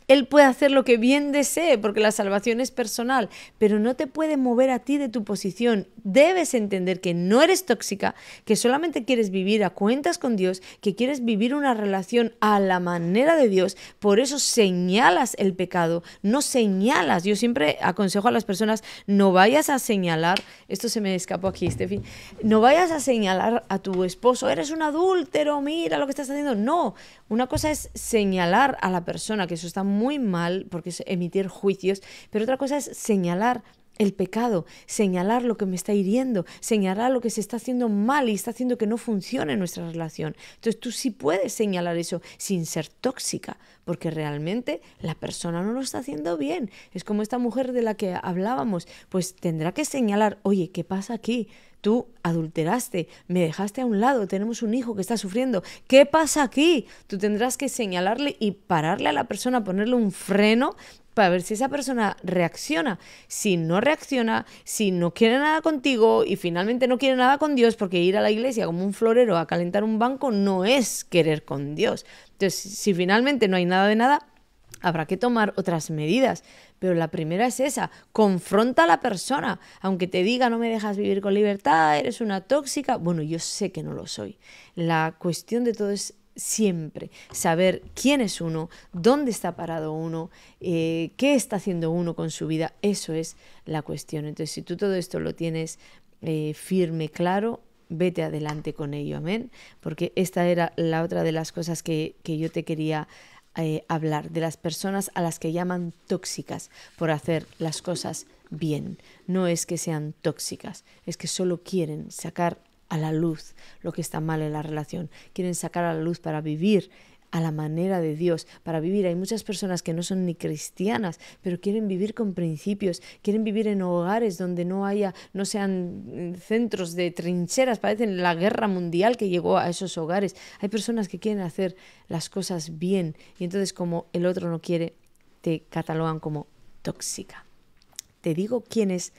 él puede hacer lo que bien desee, porque la salvación es personal, pero no te puede mover a ti de tu posición. Debes entender que no eres tóxica, que solamente quieres vivir a cuentas con Dios, que quieres vivir una relación a la manera de Dios. Por eso señalas el pecado, no señalas. Yo siempre aconsejo a las personas, no vayas a señalar, esto se me escapó aquí, Steffi, no vayas a señalar a tu esposo, eres un adúltero, mira lo que estás haciendo. No, una cosa es señalar a la persona, que eso está muy muy mal, porque es emitir juicios, pero otra cosa es señalar el pecado, señalar lo que me está hiriendo, señalar lo que se está haciendo mal y está haciendo que no funcione nuestra relación. Entonces tú sí puedes señalar eso sin ser tóxica, porque realmente la persona no lo está haciendo bien. Es como esta mujer de la que hablábamos, pues tendrá que señalar, oye, ¿qué pasa aquí? tú adulteraste, me dejaste a un lado, tenemos un hijo que está sufriendo, ¿qué pasa aquí? Tú tendrás que señalarle y pararle a la persona, ponerle un freno para ver si esa persona reacciona. Si no reacciona, si no quiere nada contigo y finalmente no quiere nada con Dios, porque ir a la iglesia como un florero a calentar un banco no es querer con Dios. Entonces, si finalmente no hay nada de nada, habrá que tomar otras medidas. Pero la primera es esa, confronta a la persona, aunque te diga no me dejas vivir con libertad, eres una tóxica. Bueno, yo sé que no lo soy. La cuestión de todo es siempre saber quién es uno, dónde está parado uno, eh, qué está haciendo uno con su vida. Eso es la cuestión. Entonces, si tú todo esto lo tienes eh, firme, claro, vete adelante con ello, amén. Porque esta era la otra de las cosas que, que yo te quería eh, hablar de las personas a las que llaman tóxicas por hacer las cosas bien. No es que sean tóxicas, es que solo quieren sacar a la luz lo que está mal en la relación, quieren sacar a la luz para vivir a la manera de Dios para vivir. Hay muchas personas que no son ni cristianas, pero quieren vivir con principios, quieren vivir en hogares donde no haya, no sean mm, centros de trincheras, parecen la guerra mundial que llegó a esos hogares. Hay personas que quieren hacer las cosas bien y entonces como el otro no quiere, te catalogan como tóxica. Te digo quién es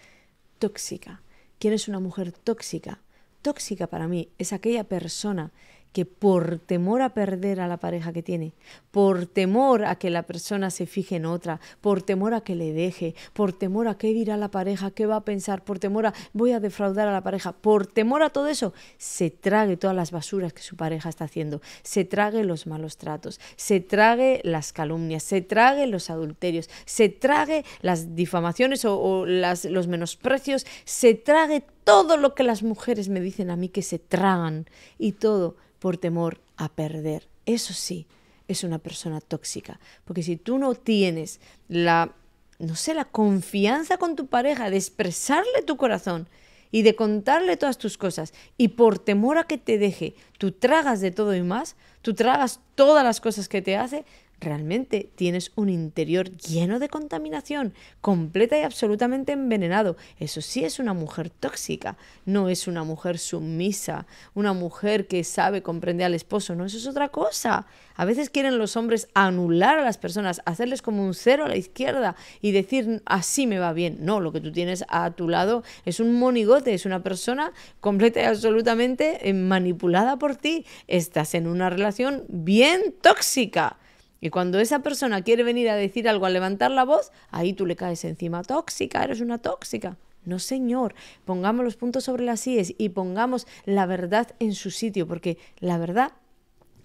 tóxica, quién es una mujer tóxica. Tóxica para mí es aquella persona que por temor a perder a la pareja que tiene, por temor a que la persona se fije en otra, por temor a que le deje, por temor a qué dirá la pareja, qué va a pensar, por temor a voy a defraudar a la pareja, por temor a todo eso, se trague todas las basuras que su pareja está haciendo, se trague los malos tratos, se trague las calumnias, se trague los adulterios, se trague las difamaciones o, los menosprecios, se trague todo lo que las mujeres me dicen a mí que se tragan y todo por temor a perder. Eso sí, es una persona tóxica. Porque si tú no tienes la, no sé, la confianza con tu pareja de expresarle tu corazón y de contarle todas tus cosas y por temor a que te deje, tú tragas de todo y más, tú tragas todas las cosas que te hace, realmente tienes un interior lleno de contaminación, completa y absolutamente envenenado. Eso sí es una mujer tóxica, no es una mujer sumisa, una mujer que sabe comprender al esposo, no, eso es otra cosa. A veces quieren los hombres anular a las personas, hacerles como un cero a la izquierda y decir así me va bien. No, lo que tú tienes a tu lado es un monigote, es una persona completa y absolutamente eh, manipulada por ti. Estás en una relación bien tóxica. Y cuando esa persona quiere venir a decir algo, a levantar la voz, ahí tú le caes encima, tóxica, eres una tóxica. No, señor, pongamos los puntos sobre las IES y pongamos la verdad en su sitio, porque la verdad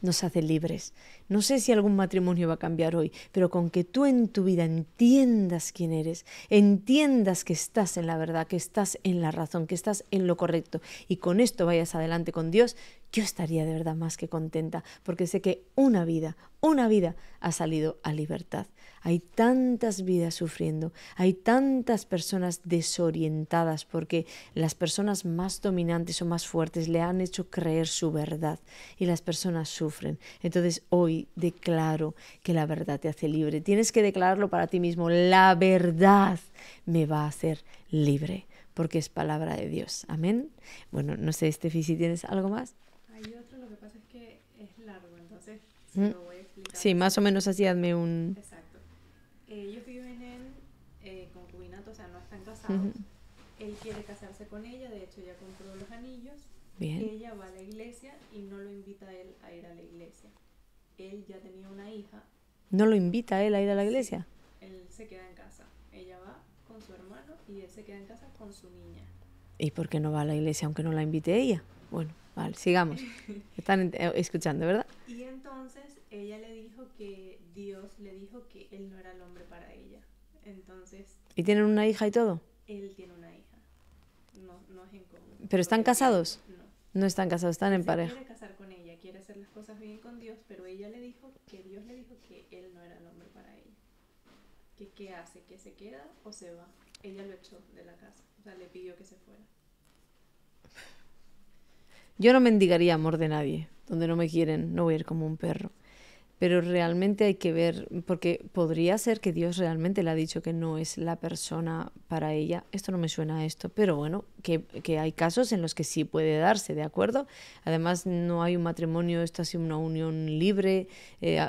nos hace libres. No sé si algún matrimonio va a cambiar hoy, pero con que tú en tu vida entiendas quién eres, entiendas que estás en la verdad, que estás en la razón, que estás en lo correcto y con esto vayas adelante con Dios, yo estaría de verdad más que contenta, porque sé que una vida, una vida ha salido a libertad. Hay tantas vidas sufriendo, hay tantas personas desorientadas porque las personas más dominantes o más fuertes le han hecho creer su verdad y las personas sufren. Entonces hoy declaro que la verdad te hace libre. Tienes que declararlo para ti mismo. La verdad me va a hacer libre porque es palabra de Dios. Amén. Bueno, no sé, Estefi, si tienes algo más. Sí, más o menos así hazme un... Exacto. Eh, ellos viven en eh, concubinato, o sea, no están casados. Él quiere casarse con ella, de hecho ya compró los anillos. Bien. Ella va a la iglesia y no lo invita a él a ir a la iglesia. Él ya tenía una hija. ¿No lo invita a él a ir a la iglesia? Él se queda en casa. Ella va con su hermano y él se queda en casa con su niña. ¿Y por qué no va a la iglesia aunque no la invite ella? Bueno. Vale, sigamos. Están eh, escuchando, ¿verdad? Y entonces ella le dijo que Dios le dijo que él no era el hombre para ella. Entonces. ¿Y tienen una hija y todo? Él tiene una hija. No, no es en común. ¿Pero están casados? No. No están casados, están en Se pareja. Quiere casar con ella, quiere hacer las cosas bien con Dios, pero ella le dijo que Dios le dijo que él no era el hombre para ella. qué hace, que se queda o se va. Ella lo echó de la casa, o sea, le pidió que se fuera. Yo no mendigaría amor de nadie. Donde no me quieren, no voy a ir como un perro pero realmente hay que ver, porque podría ser que Dios realmente le ha dicho que no es la persona para ella. Esto no me suena a esto, pero bueno, que, hay casos en los que sí puede darse, ¿de acuerdo? Además, no hay un matrimonio, esto ha sido una unión libre, eh,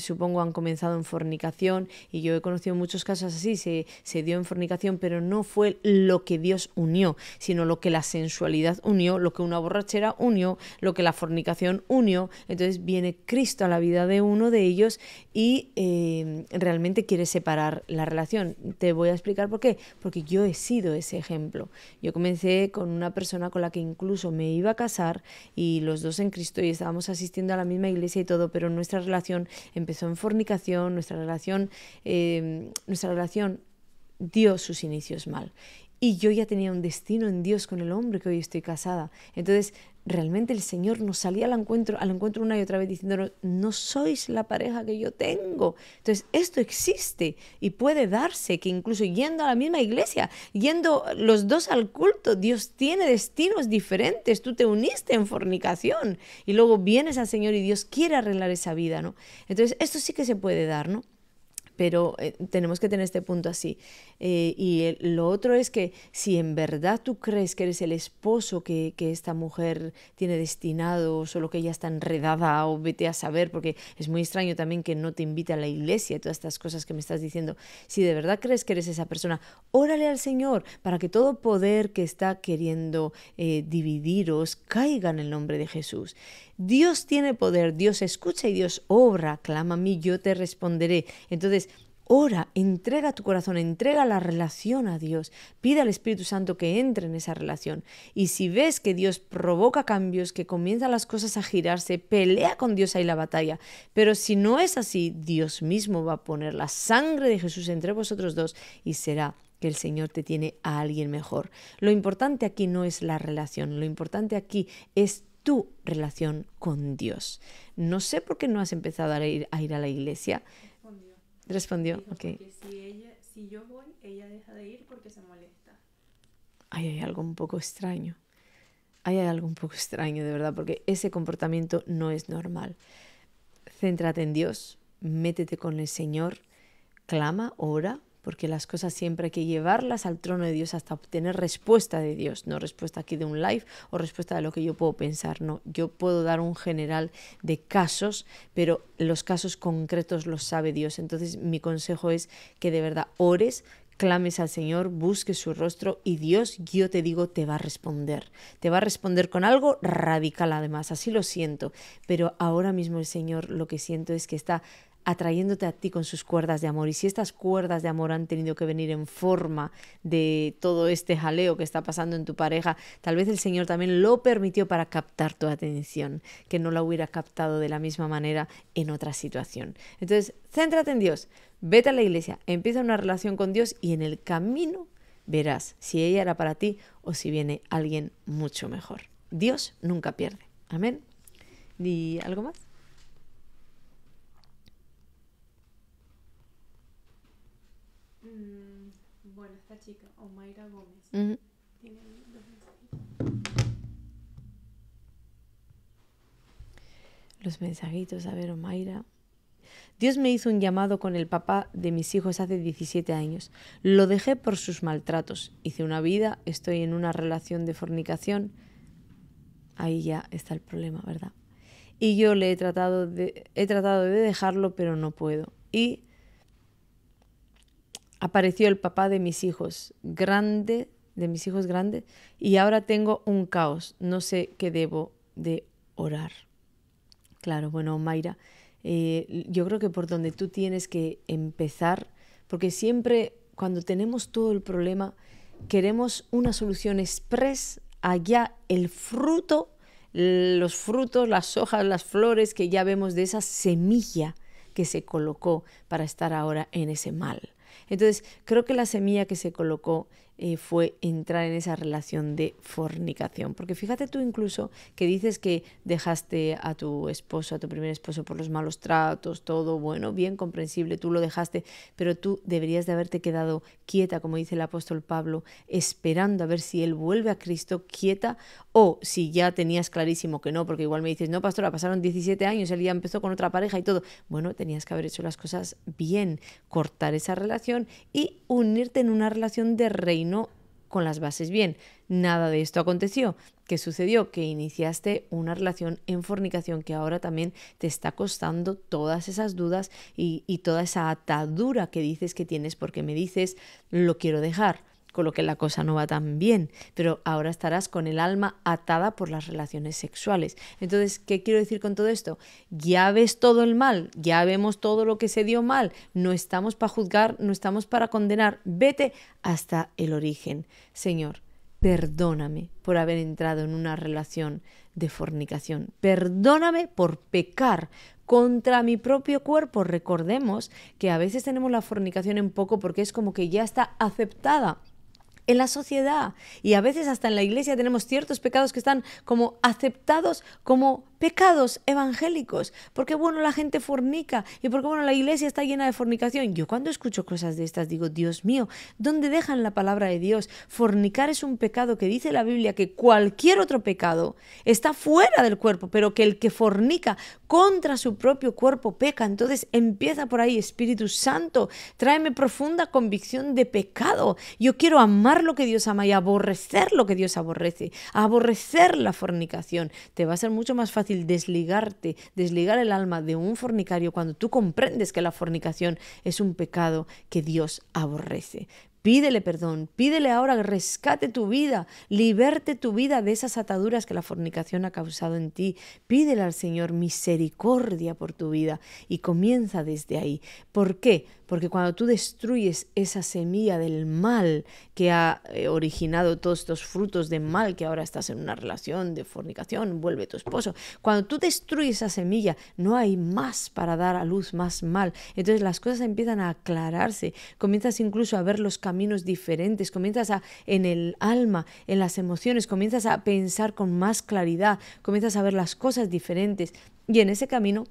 supongo han comenzado en fornicación, y yo he conocido muchos casos así, se, se dio en fornicación, pero no fue lo que Dios unió, sino lo que la sensualidad unió, lo que una borrachera unió, lo que la fornicación unió. Entonces viene Cristo a la vida de uno de ellos y em, realmente quiere separar la relación. Te voy a explicar por qué. Porque yo he sido ese ejemplo. Yo comencé con una persona con la que incluso me iba a casar y los dos en Cristo y estábamos asistiendo a la misma iglesia y todo, pero nuestra relación empezó en fornicación, nuestra relación, em, nuestra relación dio sus inicios mal. Y yo ya tenía un destino en Dios con el hombre que hoy estoy casada. Entonces, realmente el Señor nos salía al encuentro, al encuentro una y otra vez diciéndonos, no sois la pareja que yo tengo. Entonces, esto existe y puede darse que incluso yendo a la misma iglesia, yendo los dos al culto, Dios tiene destinos diferentes. Tú te uniste en fornicación y luego vienes al Señor y Dios quiere arreglar esa vida, ¿no? Entonces, esto sí que se puede dar, ¿no? pero eh, tenemos que tener este punto así. Eh, y lo otro es que si en verdad tú crees que eres el esposo que, esta mujer tiene destinado, solo que ella está enredada, o vete a saber, porque es muy extraño también que no te invite a la iglesia y todas estas cosas que me estás diciendo. Si de verdad crees que eres esa persona, órale al Señor para que todo poder que está queriendo eh, dividiros caiga en el nombre de Jesús. Dios tiene poder, Dios escucha y Dios obra. Clama a mí, yo te responderé. Entonces, Ora, entrega tu corazón, entrega la relación a Dios. Pide al Espíritu Santo que entre en esa relación. Y si ves que Dios provoca cambios, que comienzan las cosas a girarse, pelea con Dios ahí la batalla. Pero si no es así, Dios mismo va a poner la sangre de Jesús entre vosotros dos y será que el Señor te tiene a alguien mejor. Lo importante aquí no es la relación, lo importante aquí es tu relación con Dios. No sé por qué no has empezado a ir a, la iglesia. Respondió. Respondió, Si, si yo voy, ella deja de ir porque se molesta. hay algo un poco extraño. hay algo un poco extraño, de verdad, porque ese comportamiento no es normal. Céntrate en Dios, métete con el Señor, clama, ora, porque las cosas siempre hay que llevarlas al trono de Dios hasta obtener respuesta de Dios, no respuesta aquí de un live o respuesta de lo que yo puedo pensar, no, yo puedo dar un general de casos, pero los casos concretos los sabe Dios, entonces mi consejo es que de verdad ores, clames al Señor, busques su rostro y Dios, yo te digo, te va a responder. Te va a responder con algo radical además, así lo siento. Pero ahora mismo el Señor lo que siento es que está atrayéndote a ti con sus cuerdas de amor. Y si estas cuerdas de amor han tenido que venir en forma de todo este jaleo que está pasando en tu pareja, tal vez el Señor también lo permitió para captar tu atención, que no la hubiera captado de la misma manera en otra situación. Entonces, céntrate en Dios, vete a la iglesia, empieza una relación con Dios y en el camino verás si ella era para ti o si viene alguien mucho mejor. Dios nunca pierde. Amén. ¿Y algo más? Los mensajitos, a ver, Omaira. Dios me hizo un llamado con el papá de mis hijos hace 17 años. Lo dejé por sus maltratos. Hice una vida, estoy en una relación de fornicación. Ahí ya está el problema, ¿verdad? Y yo le he tratado de, he tratado de dejarlo, pero no puedo. Y apareció el papá de mis hijos, grande, de mis hijos grandes, y ahora tengo un caos, no sé qué debo de orar. Claro, bueno, Mayra, eh, yo creo que por donde tú tienes que empezar, porque siempre cuando tenemos todo el problema, queremos una solución express allá, el fruto, los frutos, las hojas, las flores que ya vemos de esa semilla que se colocó para estar ahora en ese mal. Entonces, creo que la semilla que se colocó eh, fue entrar en esa relación de fornicación. Porque fíjate tú incluso que dices que dejaste a tu esposo, a tu primer esposo por los malos tratos, todo bueno, bien comprensible, tú lo dejaste, pero tú deberías de haberte quedado quieta, como dice el apóstol Pablo, esperando a ver si él vuelve a Cristo quieta o si ya tenías clarísimo que no, porque igual me dices, no, pastora, pasaron 17 años, él ya empezó con otra pareja y todo. Bueno, tenías que haber hecho las cosas bien, cortar esa relación y unirte en una relación de reino no con las bases bien. Nada de esto aconteció. ¿Qué sucedió? Que iniciaste una relación en fornicación que ahora también te está costando todas esas dudas y toda esa atadura que dices que tienes porque me dices lo quiero dejar con lo que la cosa no va tan bien, pero ahora estarás con el alma atada por las relaciones sexuales. Entonces, ¿qué quiero decir con todo esto? Ya ves todo el mal, ya vemos todo lo que se dio mal, no estamos para juzgar, no estamos para condenar, vete hasta el origen. Señor, perdóname por haber entrado en una relación de fornicación, perdóname por pecar, contra mi propio cuerpo. Recordemos que a veces tenemos la fornicación en poco porque es como que ya está aceptada en la sociedad. Y a veces hasta en la iglesia tenemos ciertos pecados que están como aceptados como pecados evangélicos. Porque bueno, la gente fornica y porque bueno, la iglesia está llena de fornicación. Yo cuando escucho cosas de estas digo, Dios mío, ¿dónde dejan la palabra de Dios? Fornicar es un pecado que dice la Biblia que cualquier otro pecado está fuera del cuerpo, pero que el que fornica contra su propio cuerpo peca. Entonces empieza por ahí, Espíritu Santo, tráeme profunda convicción de pecado. Yo quiero amar lo que Dios ama y aborrecer lo que Dios aborrece, aborrecer la fornicación. Te va a ser mucho más fácil desligarte, desligar el alma de un fornicario cuando tú comprendes que la fornicación es un pecado que Dios aborrece. Pídele perdón, pídele ahora rescate tu vida, liberte tu vida de esas ataduras que la fornicación ha causado en ti. Pídele al Señor misericordia por tu vida y comienza desde ahí. ¿Por qué? Porque cuando tú destruyes esa semilla del mal que ha eh, originado todos estos frutos de mal, que ahora estás en una relación de fornicación, vuelve tu esposo, cuando tú destruyes esa semilla, no hay más para dar a luz más mal. Entonces las cosas empiezan a aclararse, comienzas incluso a ver los caminos diferentes, comienzas en el alma, en las emociones, comienzas a pensar con más claridad, comienzas a ver las cosas diferentes. Y en ese camino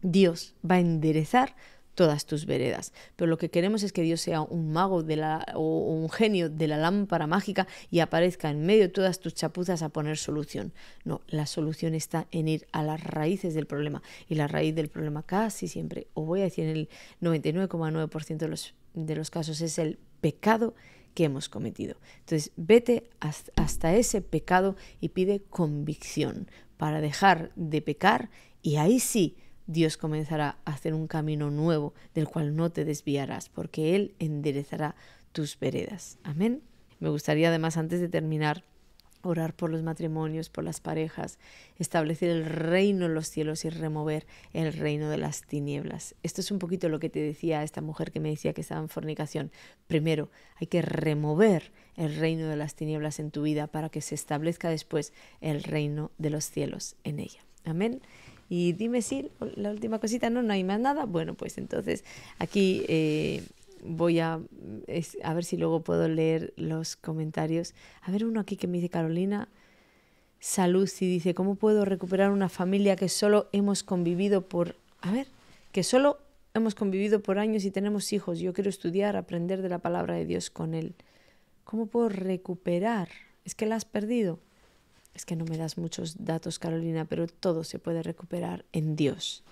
Dios va a enderezar todas tus veredas. Pero lo que queremos es que Dios sea un mago de la, o un genio de la lámpara mágica y aparezca en medio de todas tus chapuzas a poner solución. No, la solución está en ir a las raíces del problema. Y la raíz del problema casi siempre, o voy a decir en el 99,9% de los, de los casos, es el pecado que hemos cometido. Entonces, vete hasta ese pecado y pide convicción para dejar de pecar y ahí sí Dios comenzará a hacer un camino nuevo del cual no te desviarás, porque Él enderezará tus veredas. Amén. Me gustaría además, antes de terminar, orar por los matrimonios, por las parejas, establecer el reino en los cielos y remover el reino de las tinieblas. Esto es un poquito lo que te decía esta mujer que me decía que estaba en fornicación. Primero, hay que remover el reino de las tinieblas en tu vida para que se establezca después el reino de los cielos en ella. Amén. Y dime si la última cosita, no, no hay más nada. Bueno, pues entonces aquí eh, voy a, a ver si luego puedo leer los comentarios. A ver uno aquí que me dice Carolina. y dice, ¿cómo puedo recuperar una familia que solo hemos convivido por... A ver, que solo hemos convivido por años y tenemos hijos. Yo quiero estudiar, aprender de la palabra de Dios con él. ¿Cómo puedo recuperar? Es que la has perdido. Es que no me das muchos datos, Carolina, pero todo se puede recuperar en Dios.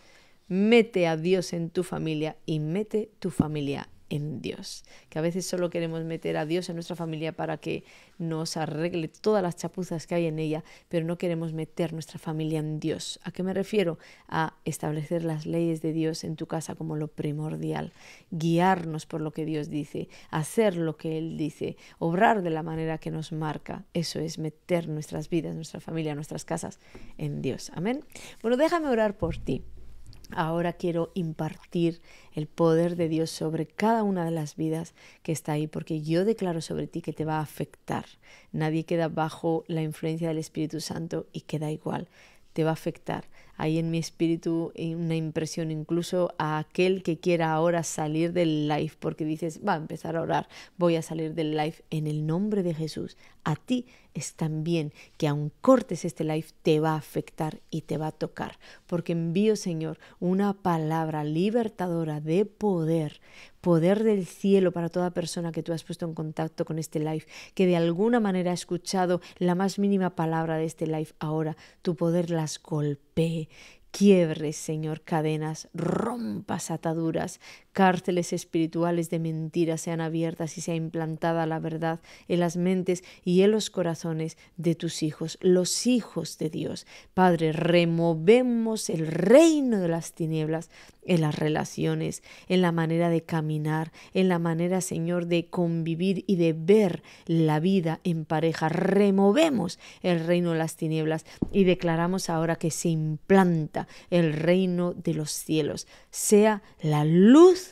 Mete a Dios en tu familia y mete tu familia en Dios, que a veces solo queremos meter a Dios en nuestra familia para que nos arregle todas las chapuzas que hay en ella, pero no queremos meter nuestra familia en Dios. ¿A qué me refiero? A establecer las leyes de Dios en tu casa como lo primordial, guiarnos por lo que Dios dice, hacer lo que Él dice, obrar de la manera que nos marca. Eso es meter nuestras vidas, nuestra familia, nuestras casas en Dios. Amén. Bueno, déjame orar por ti. Ahora quiero impartir el poder de Dios sobre cada una de las vidas que está ahí, porque yo declaro sobre ti que te va a afectar. Nadie queda bajo la influencia del Espíritu Santo y queda igual. Te va a afectar hay en mi espíritu una impresión incluso a aquel que quiera ahora salir del life, porque dices, va a empezar a orar, voy a salir del life en el nombre de Jesús. A ti es también que aun cortes este live te va a afectar y te va a tocar, porque envío, Señor, una palabra libertadora de poder poder del cielo para toda persona que tú has puesto en contacto con este live, que de alguna manera ha escuchado la más mínima palabra de este life, ahora, tu poder las golpea Quiebre, quiebre, Señor, cadenas, rompas ataduras, cárceles espirituales de mentiras sean abiertas y sea implantada la verdad en las mentes y en los corazones de tus hijos, los hijos de Dios. Padre, removemos el reino de las tinieblas en las relaciones, en la manera de caminar, en la manera, Señor, de convivir y de ver la vida en pareja. Removemos el reino de las tinieblas y declaramos ahora que se implanta el reino de los cielos. Sea la luz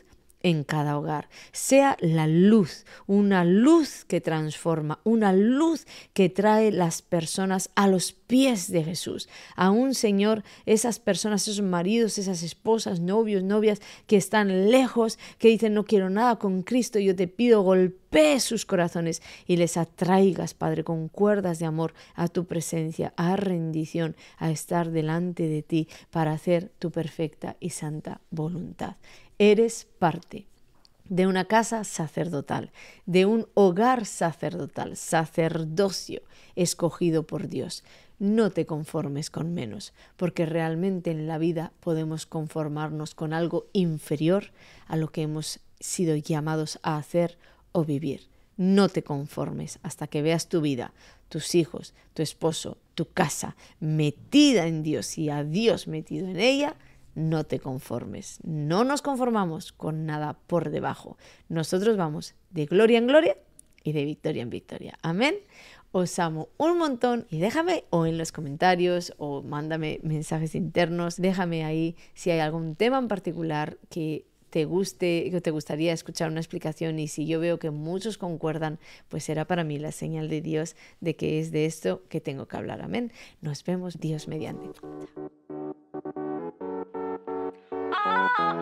en cada hogar. Sea la luz, una luz que transforma, una luz que trae las personas a los pies de Jesús. a un Señor, esas personas, esos maridos, esas esposas, novios, novias que están lejos, que dicen no quiero nada con Cristo, yo te pido golpee sus corazones y les atraigas, Padre, con cuerdas de amor a tu presencia, a rendición, a estar delante de ti para hacer tu perfecta y santa voluntad. Eres parte de una casa sacerdotal, de un hogar sacerdotal, sacerdocio escogido por Dios. No te conformes con menos, porque realmente en la vida podemos conformarnos con algo inferior a lo que hemos sido llamados a hacer o vivir. No te conformes hasta que veas tu vida, tus hijos, tu esposo, tu casa metida en Dios y a Dios metido en ella no te conformes. No nos conformamos con nada por debajo. Nosotros vamos de gloria en gloria y de victoria en victoria. Amén. Os amo un montón y déjame o en los comentarios o mándame mensajes internos, déjame ahí si hay algún tema en particular que te guste, que te gustaría escuchar una explicación y si yo veo que muchos concuerdan, pues será para mí la señal de Dios de que es de esto que tengo que hablar. Amén. Nos vemos Dios mediante. Yo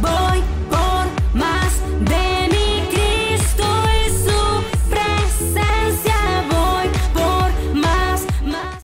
voy